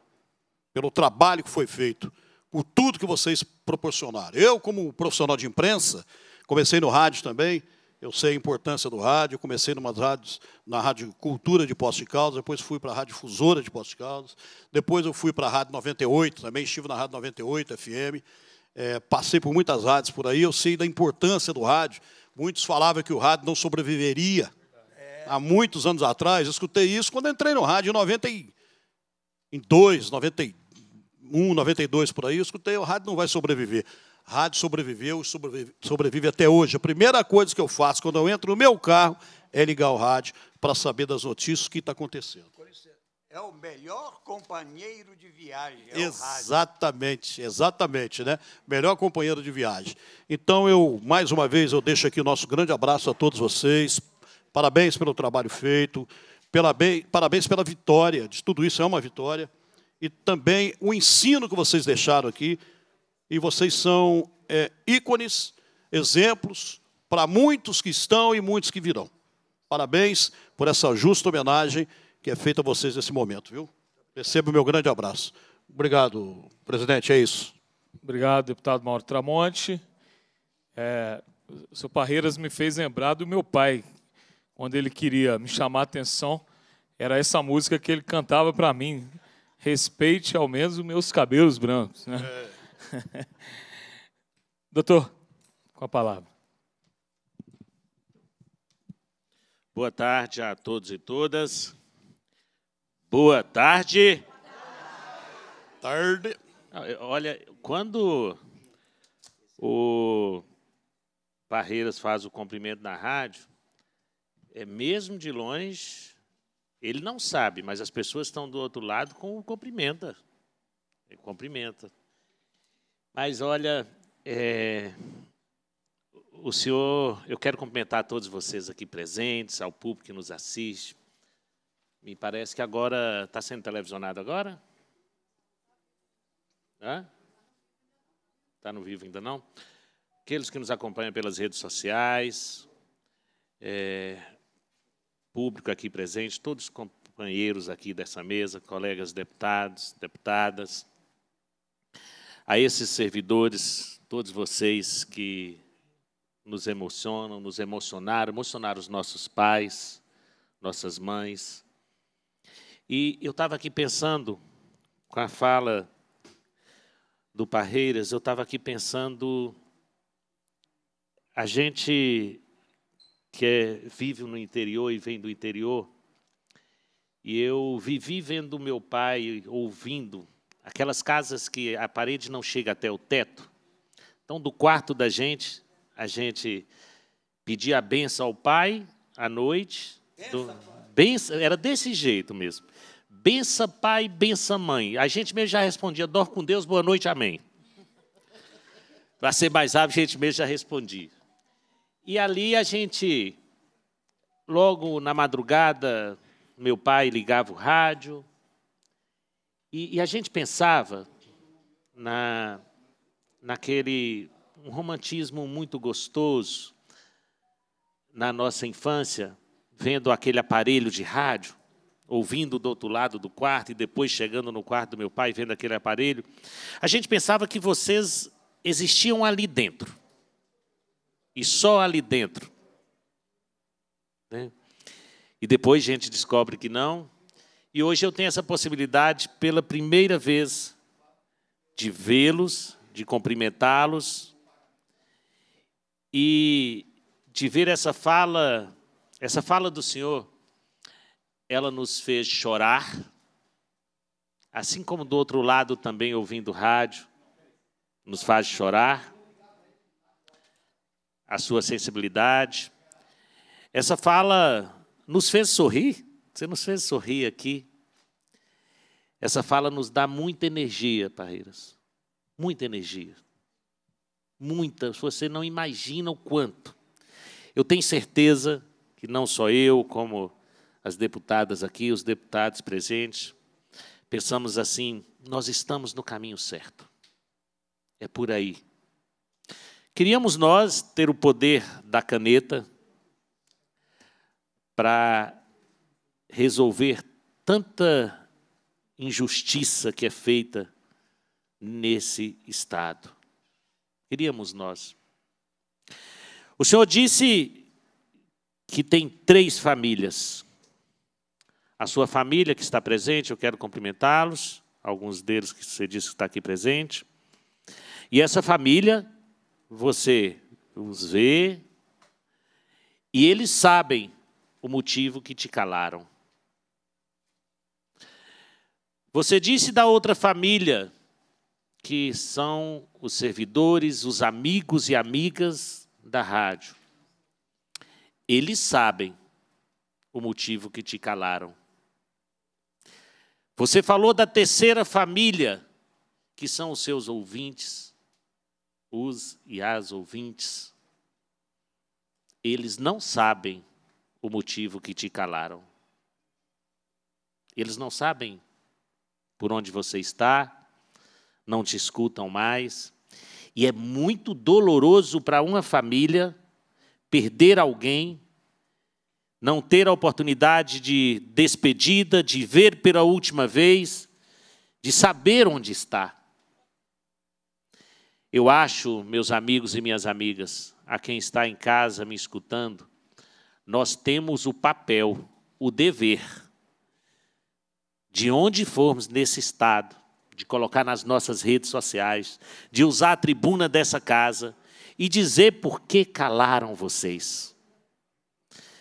[SPEAKER 3] pelo trabalho que foi feito, por tudo que vocês proporcionaram. Eu, como profissional de imprensa, comecei no rádio também, eu sei a importância do rádio, comecei numa rádios, na Rádio Cultura de Posto de Caldas, depois fui para a Rádio Fusora de Posto de Caldas, depois eu fui para a Rádio 98, também estive na Rádio 98 FM, é, passei por muitas rádios por aí, eu sei da importância do rádio. Muitos falavam que o rádio não sobreviveria. É. Há muitos anos atrás, escutei isso quando entrei no rádio em 92, 91, 92 por aí, escutei, o rádio não vai sobreviver. Rádio sobreviveu e sobrevive, sobrevive, até hoje. A primeira coisa que eu faço quando eu entro no meu carro é ligar o rádio para saber das notícias o que está acontecendo
[SPEAKER 4] é o melhor companheiro de viagem. É
[SPEAKER 3] exatamente, exatamente, né? Melhor companheiro de viagem. Então eu mais uma vez eu deixo aqui o nosso grande abraço a todos vocês. Parabéns pelo trabalho feito, pela bem, parabéns pela vitória. De tudo isso é uma vitória e também o ensino que vocês deixaram aqui. E vocês são é, ícones, exemplos para muitos que estão e muitos que virão. Parabéns por essa justa homenagem que é feito a vocês nesse momento, viu? Receba o meu grande abraço. Obrigado, presidente, é isso. Obrigado, deputado
[SPEAKER 1] Mauro Tramonte. É, o senhor Parreiras me fez lembrar do meu pai, quando ele queria me chamar a atenção, era essa música que ele cantava para mim, respeite ao menos os meus cabelos brancos. Né? É. (laughs) Doutor, com a palavra.
[SPEAKER 5] Boa tarde a todos e todas. Boa tarde. Tarde. Ah, eh, olha, quando o Barreiras faz o cumprimento na rádio, é mesmo de longe, ele não sabe, mas as pessoas estão do outro lado com o cumprimenta. Ele cumprimenta. Mas olha, é, o senhor, eu quero cumprimentar todos vocês aqui presentes, ao público que nos assiste, me parece que agora está sendo televisionado agora? Está no vivo ainda não? Aqueles que nos acompanham pelas redes sociais, é, público aqui presente, todos os companheiros aqui dessa mesa, colegas deputados, deputadas, a esses servidores, todos vocês que nos emocionam, nos emocionaram, emocionaram os nossos pais, nossas mães, e eu estava aqui pensando, com a fala do Parreiras, eu estava aqui pensando, a gente que é, vive no interior e vem do interior, e eu vivi vendo meu pai ouvindo aquelas casas que a parede não chega até o teto. Então, do quarto da gente, a gente pedia a benção ao pai à noite. Benção, do era desse jeito mesmo. Bença pai, bença mãe. A gente mesmo já respondia, dor com Deus, boa noite, amém. Para ser mais rápido, a gente mesmo já respondia. E ali a gente, logo na madrugada, meu pai ligava o rádio, e, e a gente pensava na, naquele um romantismo muito gostoso na nossa infância, vendo aquele aparelho de rádio, ouvindo do outro lado do quarto e depois chegando no quarto do meu pai, vendo aquele aparelho, a gente pensava que vocês existiam ali dentro. E só ali dentro. Né? E depois a gente descobre que não. E hoje eu tenho essa possibilidade, pela primeira vez, de vê-los, de cumprimentá-los e de ver essa fala essa fala do Senhor, ela nos fez chorar, assim como do outro lado também ouvindo rádio, nos faz chorar, a sua sensibilidade. Essa fala nos fez sorrir, você nos fez sorrir aqui. Essa fala nos dá muita energia, Parreiras, muita energia. Muita, você não imagina o quanto. Eu tenho certeza que não só eu, como as deputadas aqui, os deputados presentes, pensamos assim: nós estamos no caminho certo. É por aí. Queríamos nós ter o poder da caneta para resolver tanta injustiça que é feita nesse Estado. Queríamos nós. O Senhor disse que tem três famílias. A sua família que está presente, eu quero cumprimentá-los, alguns deles que você disse que está aqui presente. E essa família, você os vê, e eles sabem o motivo que te calaram. Você disse da outra família, que são os servidores, os amigos e amigas da rádio. Eles sabem o motivo que te calaram. Você falou da terceira família, que são os seus ouvintes, os e as ouvintes. Eles não sabem o motivo que te calaram. Eles não sabem por onde você está, não te escutam mais. E é muito doloroso para uma família perder alguém, não ter a oportunidade de despedida, de ver pela última vez, de saber onde está. Eu acho, meus amigos e minhas amigas, a quem está em casa me escutando, nós temos o papel, o dever, de onde formos nesse estado, de colocar nas nossas redes sociais, de usar a tribuna dessa casa, e dizer por que calaram vocês.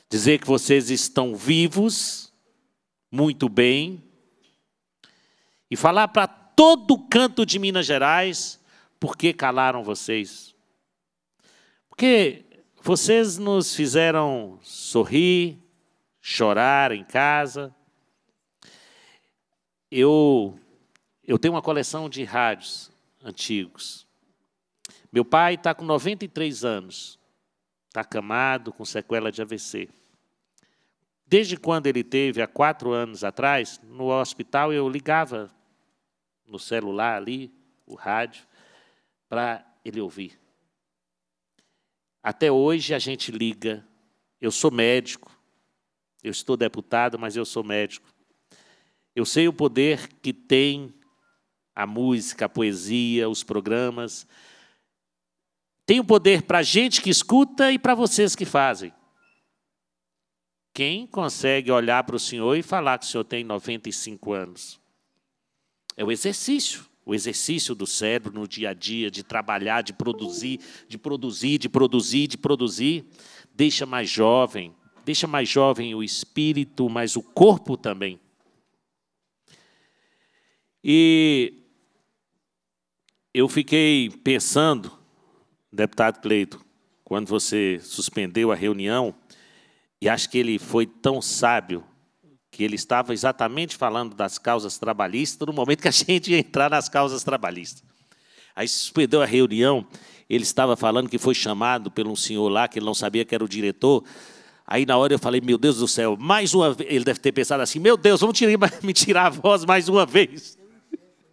[SPEAKER 5] Dizer que vocês estão vivos, muito bem, e falar para todo canto de Minas Gerais por que calaram vocês. Porque vocês nos fizeram sorrir, chorar em casa. Eu eu tenho uma coleção de rádios antigos. Meu pai está com 93 anos, está camado com sequela de AVC. Desde quando ele teve, há quatro anos atrás, no hospital eu ligava no celular ali, o rádio, para ele ouvir. Até hoje a gente liga. Eu sou médico, eu estou deputado, mas eu sou médico. Eu sei o poder que tem a música, a poesia, os programas. Tem o poder para a gente que escuta e para vocês que fazem. Quem consegue olhar para o Senhor e falar que o Senhor tem 95 anos? É o exercício. O exercício do cérebro no dia a dia, de trabalhar, de produzir, de produzir, de produzir, de produzir, deixa mais jovem, deixa mais jovem o espírito, mas o corpo também. E eu fiquei pensando Deputado Cleito, quando você suspendeu a reunião, e acho que ele foi tão sábio que ele estava exatamente falando das causas trabalhistas no momento que a (laughs) gente ia entrar nas causas trabalhistas. Aí suspendeu a reunião, ele estava falando que foi chamado por um senhor lá, que ele não sabia que era o diretor. Aí, na hora, eu falei, meu Deus do céu, mais uma vez. Ele deve ter pensado assim, meu Deus, vamos tirar, (laughs) me tirar a voz mais uma vez.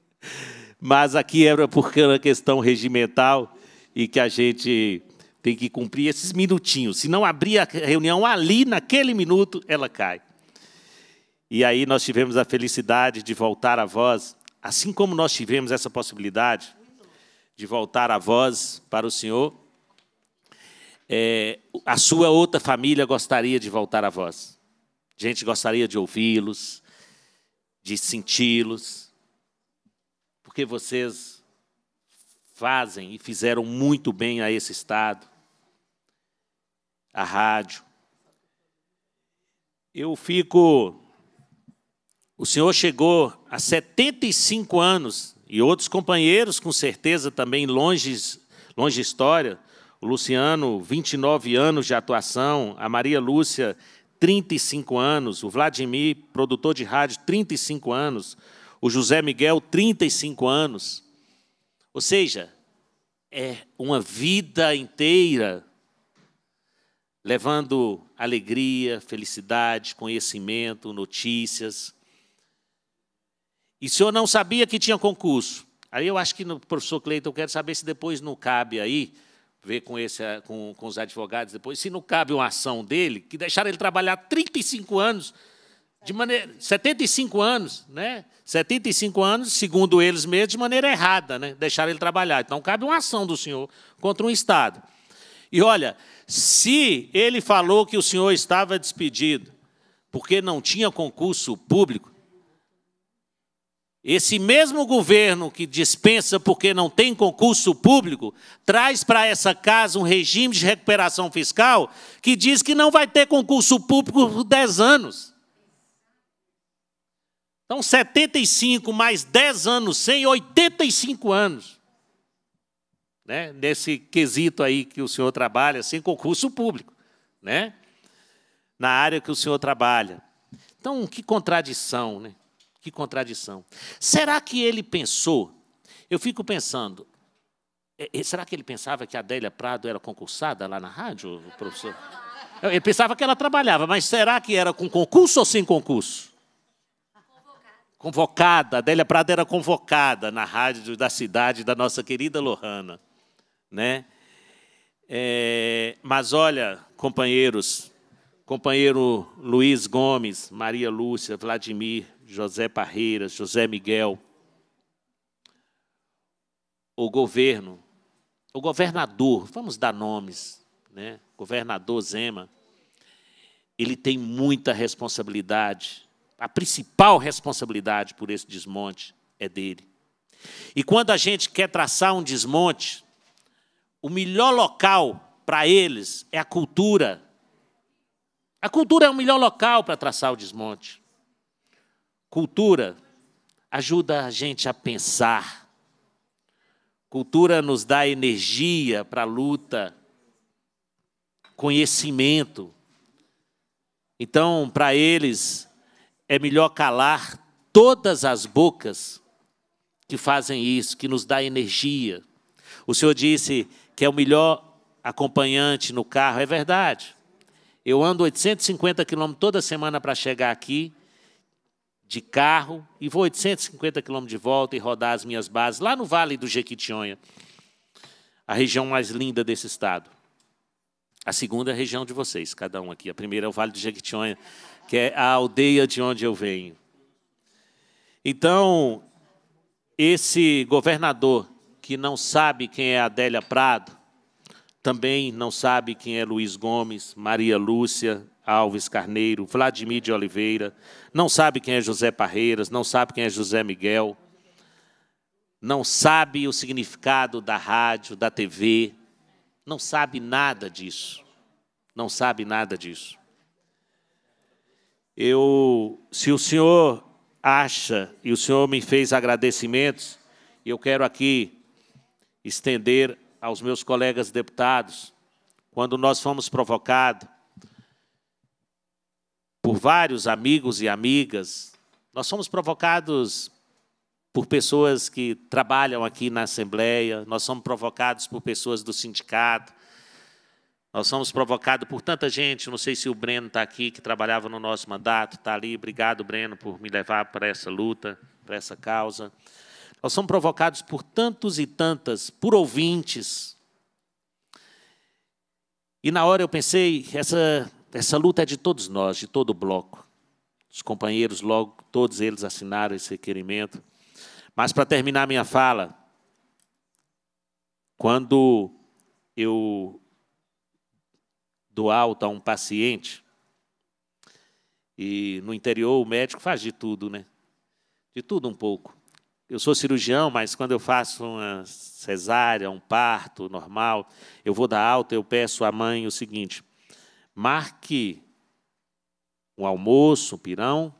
[SPEAKER 5] (laughs) Mas aqui era porque era questão regimental e que a gente tem que cumprir esses minutinhos. Se não abrir a reunião ali, naquele minuto, ela cai. E aí nós tivemos a felicidade de voltar à voz, assim como nós tivemos essa possibilidade de voltar à voz para o Senhor, é, a sua outra família gostaria de voltar à voz. A gente gostaria de ouvi-los, de senti-los, porque vocês fazem e fizeram muito bem a esse Estado, a rádio. Eu fico. O senhor chegou a 75 anos, e outros companheiros, com certeza, também longe, longe história. O Luciano, 29 anos de atuação, a Maria Lúcia, 35 anos, o Vladimir, produtor de rádio, 35 anos, o José Miguel, 35 anos. Ou seja, é uma vida inteira levando alegria, felicidade, conhecimento, notícias. E se eu não sabia que tinha concurso. Aí eu acho que, no, professor Cleiton, eu quero saber se depois não cabe aí, ver com, esse, com, com os advogados depois, se não cabe uma ação dele, que deixaram ele trabalhar 35 anos de maneira 75 anos, né? 75 anos, segundo eles mesmos, de maneira errada, né? Deixaram ele trabalhar. Então cabe uma ação do senhor contra um estado. E olha, se ele falou que o senhor estava despedido porque não tinha concurso público, esse mesmo governo que dispensa porque não tem concurso público traz para essa casa um regime de recuperação fiscal que diz que não vai ter concurso público por 10 anos. Então, 75 mais 10 anos, 185 anos. Né? Nesse quesito aí que o senhor trabalha, sem concurso público, né? na área que o senhor trabalha. Então, que contradição, né? Que contradição. Será que ele pensou? Eu fico pensando, é, é, será que ele pensava que a Adélia Prado era concursada lá na rádio, professor? Ele pensava que ela trabalhava, mas será que era com concurso ou sem concurso? convocada, Adélia Prada era convocada na rádio da cidade da nossa querida Lohana. Né? É, mas olha, companheiros, companheiro Luiz Gomes, Maria Lúcia, Vladimir, José Parreiras, José Miguel, o governo, o governador, vamos dar nomes, né? governador Zema, ele tem muita responsabilidade a principal responsabilidade por esse desmonte é dele. E quando a gente quer traçar um desmonte, o melhor local para eles é a cultura. A cultura é o melhor local para traçar o desmonte. Cultura ajuda a gente a pensar. Cultura nos dá energia para a luta, conhecimento. Então, para eles, é melhor calar todas as bocas que fazem isso, que nos dá energia. O Senhor disse que é o melhor acompanhante no carro, é verdade. Eu ando 850 quilômetros toda semana para chegar aqui de carro e vou 850 quilômetros de volta e rodar as minhas bases lá no Vale do Jequitinhonha, a região mais linda desse estado. A segunda é a região de vocês, cada um aqui. A primeira é o Vale do Jequitinhonha, que é a aldeia de onde eu venho. Então, esse governador que não sabe quem é Adélia Prado, também não sabe quem é Luiz Gomes, Maria Lúcia Alves Carneiro, Vladimir de Oliveira, não sabe quem é José Parreiras, não sabe quem é José Miguel, não sabe o significado da rádio, da TV, não sabe nada disso. Não sabe nada disso eu, se o senhor acha e o senhor me fez agradecimentos, eu quero aqui estender aos meus colegas deputados, quando nós fomos provocados por vários amigos e amigas, nós fomos provocados por pessoas que trabalham aqui na Assembleia, nós somos provocados por pessoas do sindicato, nós somos provocados por tanta gente. Não sei se o Breno está aqui, que trabalhava no nosso mandato, está ali. Obrigado, Breno, por me levar para essa luta, para essa causa. Nós somos provocados por tantos e tantas, por ouvintes. E na hora eu pensei, essa, essa luta é de todos nós, de todo o bloco. Os companheiros, logo, todos eles assinaram esse requerimento. Mas, para terminar minha fala, quando eu do alto a um paciente. E no interior o médico faz de tudo, né? De tudo um pouco. Eu sou cirurgião, mas quando eu faço uma cesárea, um parto normal, eu vou dar alta, eu peço à mãe o seguinte: marque um almoço, um pirão,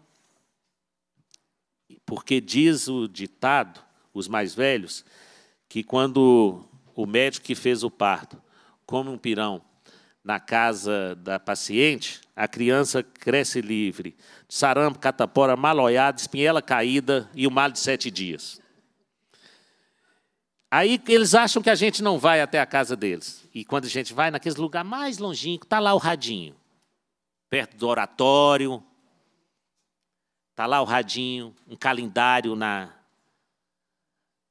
[SPEAKER 5] porque diz o ditado, os mais velhos, que quando o médico que fez o parto come um pirão na casa da paciente, a criança cresce livre. Sarampo, catapora, maloiada, espinhela caída e o mal de sete dias. Aí eles acham que a gente não vai até a casa deles. E quando a gente vai naqueles lugar mais longínquo, está lá o radinho. Perto do oratório, está lá o radinho, um calendário na,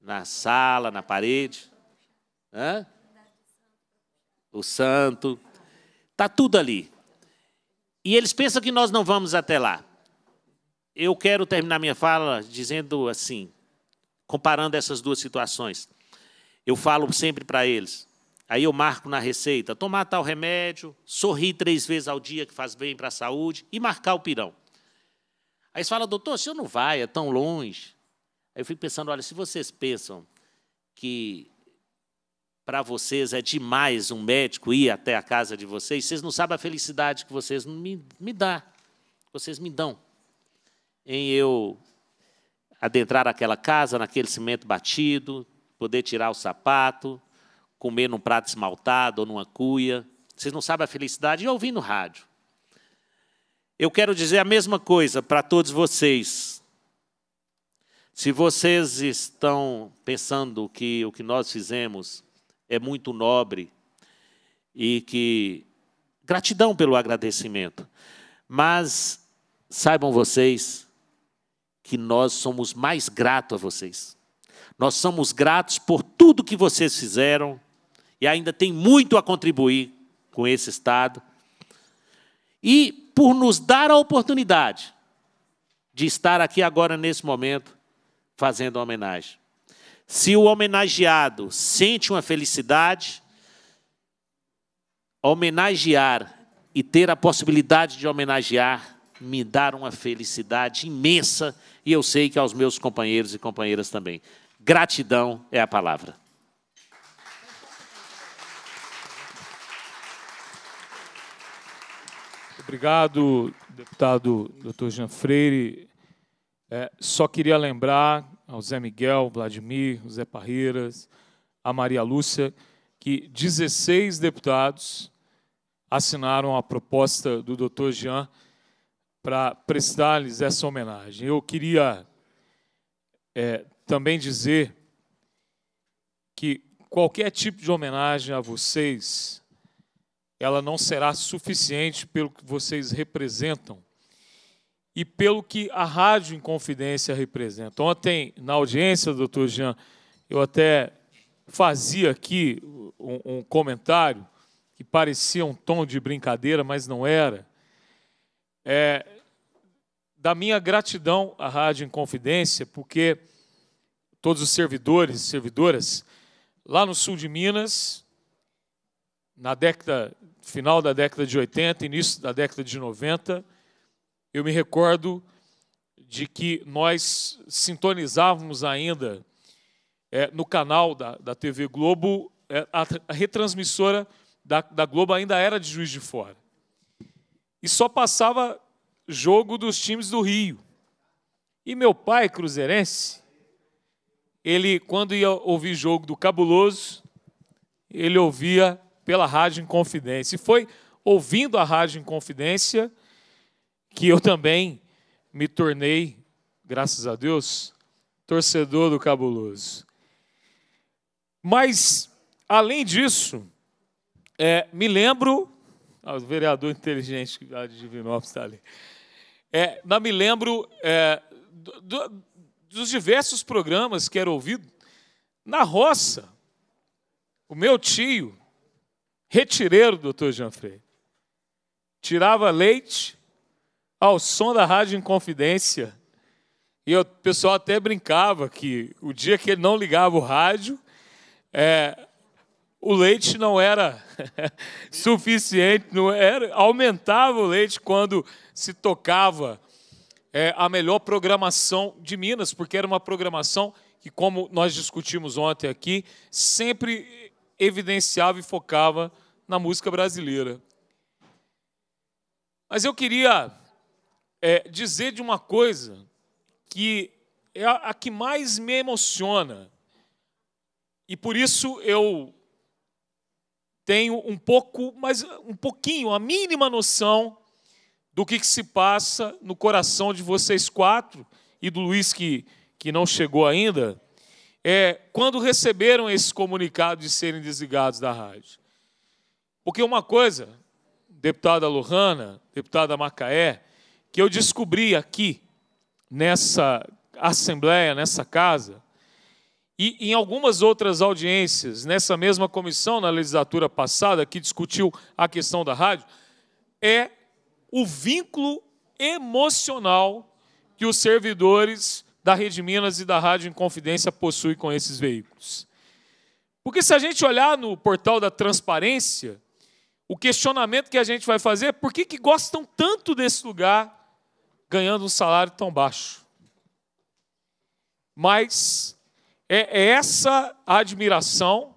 [SPEAKER 5] na sala, na parede. Hã? O santo. Está tudo ali. E eles pensam que nós não vamos até lá. Eu quero terminar minha fala dizendo assim, comparando essas duas situações. Eu falo sempre para eles, aí eu marco na receita, tomar tal remédio, sorrir três vezes ao dia, que faz bem para a saúde, e marcar o pirão. Aí eles falam, doutor, o senhor não vai, é tão longe. Aí eu fico pensando, olha, se vocês pensam que para vocês é demais um médico ir até a casa de vocês, vocês não sabem a felicidade que vocês me, me dá, vocês me dão. Em eu adentrar aquela casa, naquele cimento batido, poder tirar o sapato, comer num prato esmaltado ou numa cuia. Vocês não sabem a felicidade E ouvir no rádio. Eu quero dizer a mesma coisa para todos vocês. Se vocês estão pensando que o que nós fizemos é muito nobre e que gratidão pelo agradecimento. Mas saibam vocês que nós somos mais gratos a vocês. Nós somos gratos por tudo que vocês fizeram e ainda tem muito a contribuir com esse Estado. E por nos dar a oportunidade de estar aqui agora, nesse momento, fazendo homenagem. Se o homenageado sente uma felicidade, homenagear e ter a possibilidade de homenagear me dá uma felicidade imensa e eu sei que aos meus companheiros e companheiras também. Gratidão é a palavra.
[SPEAKER 1] Obrigado, deputado Dr. Jean Freire. É, só queria lembrar ao Zé Miguel, Vladimir, Zé Parreiras, a Maria Lúcia, que 16 deputados assinaram a proposta do Dr. Jean para prestar-lhes essa homenagem. Eu queria é, também dizer que qualquer tipo de homenagem a vocês, ela não será suficiente pelo que vocês representam e pelo que a Rádio Inconfidência representa. Ontem, na audiência, doutor Jean, eu até fazia aqui um, um comentário que parecia um tom de brincadeira, mas não era. É, da minha gratidão à Rádio Inconfidência, porque todos os servidores e servidoras lá no sul de Minas, na década final da década de 80, início da década de 90, eu me recordo de que nós sintonizávamos ainda é, no canal da, da TV Globo, é, a, a, retransmissora da, da Globo ainda era de Juiz de Fora. E só passava jogo dos times do Rio. E meu pai, cruzeirense, ele, quando ia ouvir jogo do Cabuloso, ele ouvia pela Rádio Inconfidência. E foi ouvindo a Rádio Inconfidência Confidência que eu também me tornei, graças a Deus, torcedor do cabuloso. Mas, além disso, é, me lembro. Ah, o vereador inteligente de Divinópolis está ali. É, não me lembro é, do, do, dos diversos programas que era ouvido na roça. O meu tio, retireiro, doutor Jean Freire, tirava leite ao som da rádio em confidência. E o pessoal até brincava que o dia que ele não ligava o rádio, é, o leite não era (laughs) suficiente, não era, aumentava o leite quando se tocava é, a melhor programação de Minas, porque era uma programação que, como nós discutimos ontem aqui, sempre evidenciava e focava na música brasileira. Mas eu queria é, dizer de uma coisa que é a, a que mais me emociona. E por isso eu tenho um pouco, mas um pouquinho, a mínima noção do que, que, se passa no coração de vocês quatro e do Luiz que, que não chegou ainda, é quando receberam esse comunicado de serem desligados da rádio. Porque uma coisa, deputada Lohana, deputada Macaé, que eu descobri aqui, nessa assembleia, nessa casa, e em algumas outras audiências, nessa mesma comissão na legislatura passada, que discutiu a questão da rádio, é o vínculo emocional que os servidores da Rede Minas e da Rádio em Confidência possuem com esses veículos. Porque se a gente olhar no portal da transparência, o questionamento que a gente vai fazer é por que, que gostam tanto desse lugar ganhando um salário tão baixo. Mas é essa admiração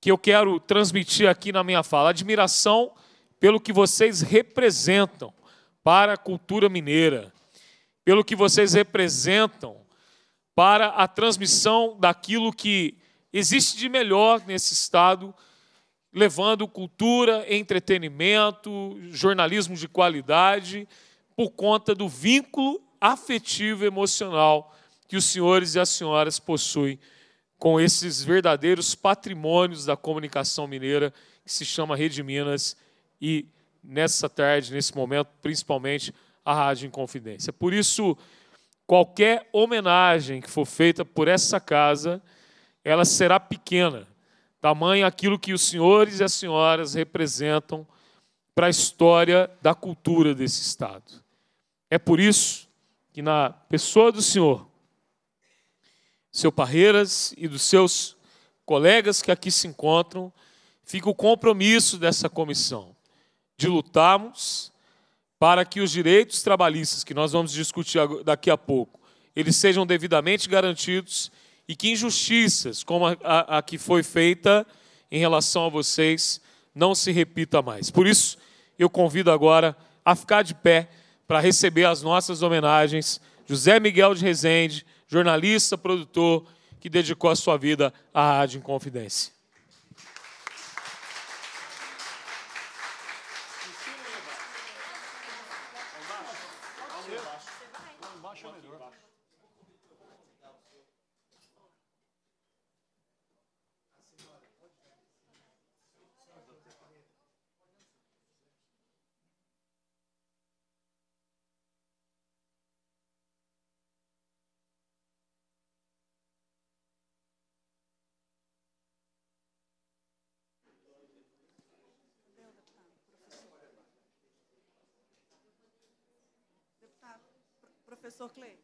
[SPEAKER 1] que eu quero transmitir aqui na minha fala, admiração pelo que vocês representam para a cultura mineira, pelo que vocês representam para a transmissão daquilo que existe de melhor nesse estado, levando cultura, entretenimento, jornalismo de qualidade por conta do vínculo afetivo emocional que os senhores e as senhoras possuem com esses verdadeiros patrimônios da comunicação mineira que se chama Rede Minas e nessa tarde, nesse momento, principalmente a Rádio Inconfidência. Por isso, qualquer homenagem que for feita por essa casa, ela será pequena, tamanho aquilo que os senhores e as senhoras representam para a história da cultura desse estado. É por isso que, na pessoa do Senhor, seu Parreiras e dos seus colegas que aqui se encontram, fica o compromisso dessa comissão de lutarmos para que os direitos trabalhistas, que nós vamos discutir daqui a pouco, eles sejam devidamente garantidos e que injustiças como a, a, a que foi feita em relação a vocês não se repita mais. Por isso, eu convido agora a ficar de pé para receber as nossas homenagens, José Miguel de Rezende, jornalista, produtor, que dedicou a sua vida à Rádio Inconfidência. professor Cleiton?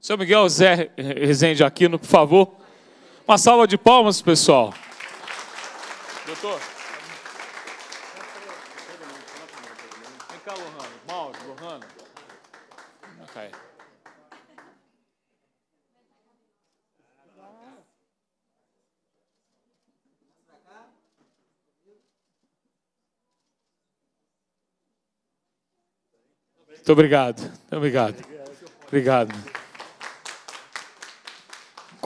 [SPEAKER 1] Seu Miguel Zé Rezende Aquino, por favor. Uma salva de palmas, pessoal. Doutor. Vem cá, Lohana. Mauro, Lohana. Muito obrigado. Obrigado. Obrigado.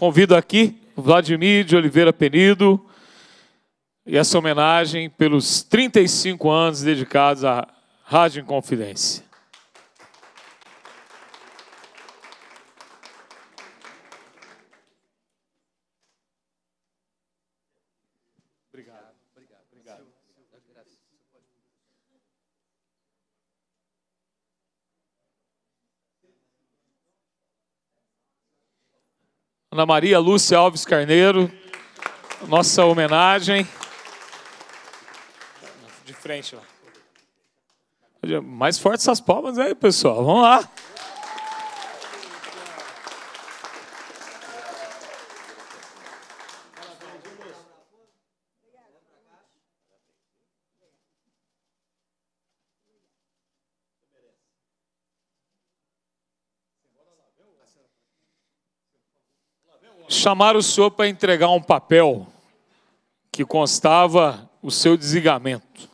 [SPEAKER 1] Convido aqui Vladimir de Oliveira Penido e essa homenagem pelos 35 anos dedicados à Rádio Inconfidência. Ana Maria Lúcia Alves Carneiro, nossa homenagem. De frente lá. Mais forte essas palmas aí, pessoal. Vamos lá. Chamar o senhor para entregar um papel que constava o seu desligamento.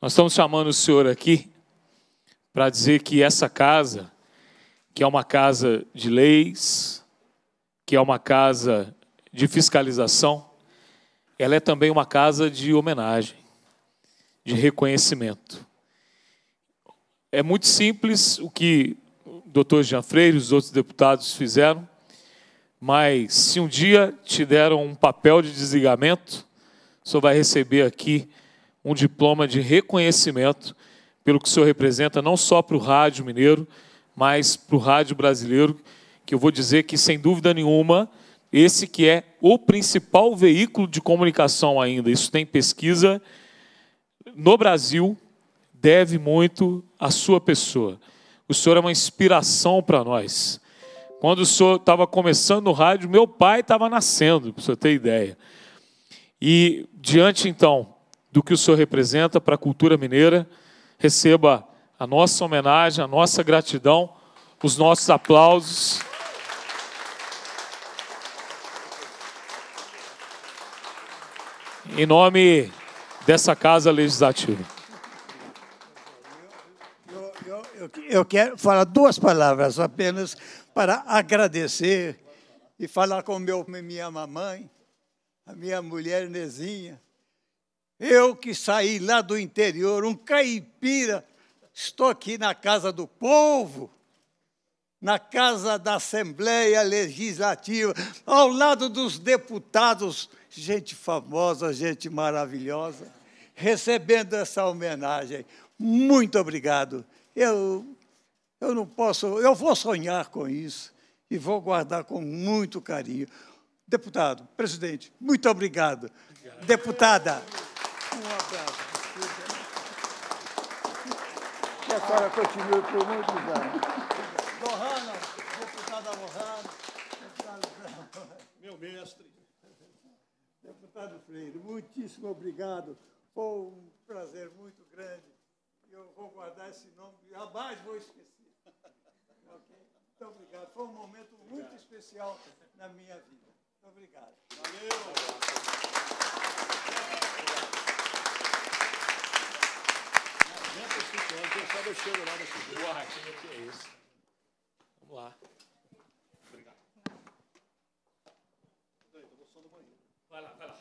[SPEAKER 1] Nós estamos chamando o senhor aqui para dizer que essa casa, que é uma casa de leis, que é uma casa de fiscalização, ela é também uma casa de homenagem, de reconhecimento. É muito simples o que o doutor Jean Freire e os outros deputados fizeram, mas se um dia te deram um papel de desligamento, você vai receber aqui um diploma de reconhecimento pelo que o senhor representa, não só para o rádio mineiro, mas para o rádio brasileiro, que eu vou dizer que, sem dúvida nenhuma, esse que é o principal veículo de comunicação ainda, isso tem pesquisa, no Brasil, deve muito à sua pessoa. O senhor é uma inspiração para nós. Quando o senhor estava começando no rádio, meu pai estava nascendo, para o senhor ter ideia. E diante então do que o senhor representa para a cultura mineira, receba a nossa homenagem, a nossa gratidão, os nossos aplausos. Em nome dessa casa legislativa.
[SPEAKER 4] Eu, eu, eu, eu quero falar duas palavras apenas para agradecer e falar com meu, minha mamãe, a minha mulher Nezinha. Eu que saí lá do interior, um caipira, estou aqui na casa do povo, na casa da Assembleia Legislativa, ao lado dos deputados, gente famosa, gente maravilhosa, recebendo essa homenagem. Muito obrigado. Eu eu não posso, eu vou sonhar com isso e vou guardar com muito carinho. Deputado, presidente, muito obrigado. obrigado. Deputada,
[SPEAKER 3] um abraço. Que
[SPEAKER 4] a senhora continue por muitos anos.
[SPEAKER 3] Lohana, deputada Lohana, deputado Meu mestre.
[SPEAKER 4] Deputado Freire, muitíssimo obrigado. Foi um prazer muito grande. Eu vou guardar esse nome, jamais vou esquecer. Muito obrigado. Foi um momento obrigado. muito especial na minha vida. Muito obrigado. Valeu.
[SPEAKER 1] Eu chego lá nesse Uau, que é isso? Vamos lá. Obrigado. Vai lá, vai lá.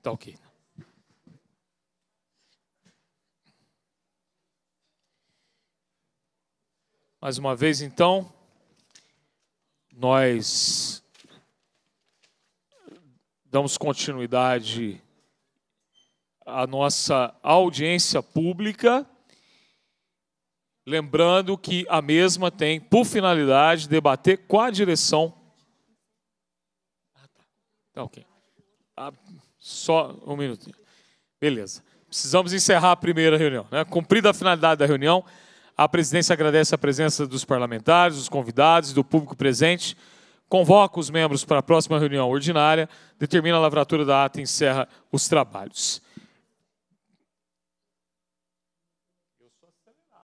[SPEAKER 1] Está ok. Mais uma vez, então, nós damos continuidade à nossa audiência pública, lembrando que a mesma tem por finalidade debater com a direção. Ah, Tá, tá ok. A ah, só um minutinho. Beleza. Precisamos encerrar a primeira reunião. Né? Cumprida a finalidade da reunião, a presidência agradece a presença dos parlamentares, dos convidados, do público presente. Convoca os membros para a próxima reunião ordinária, determina a lavratura da ata e encerra os trabalhos.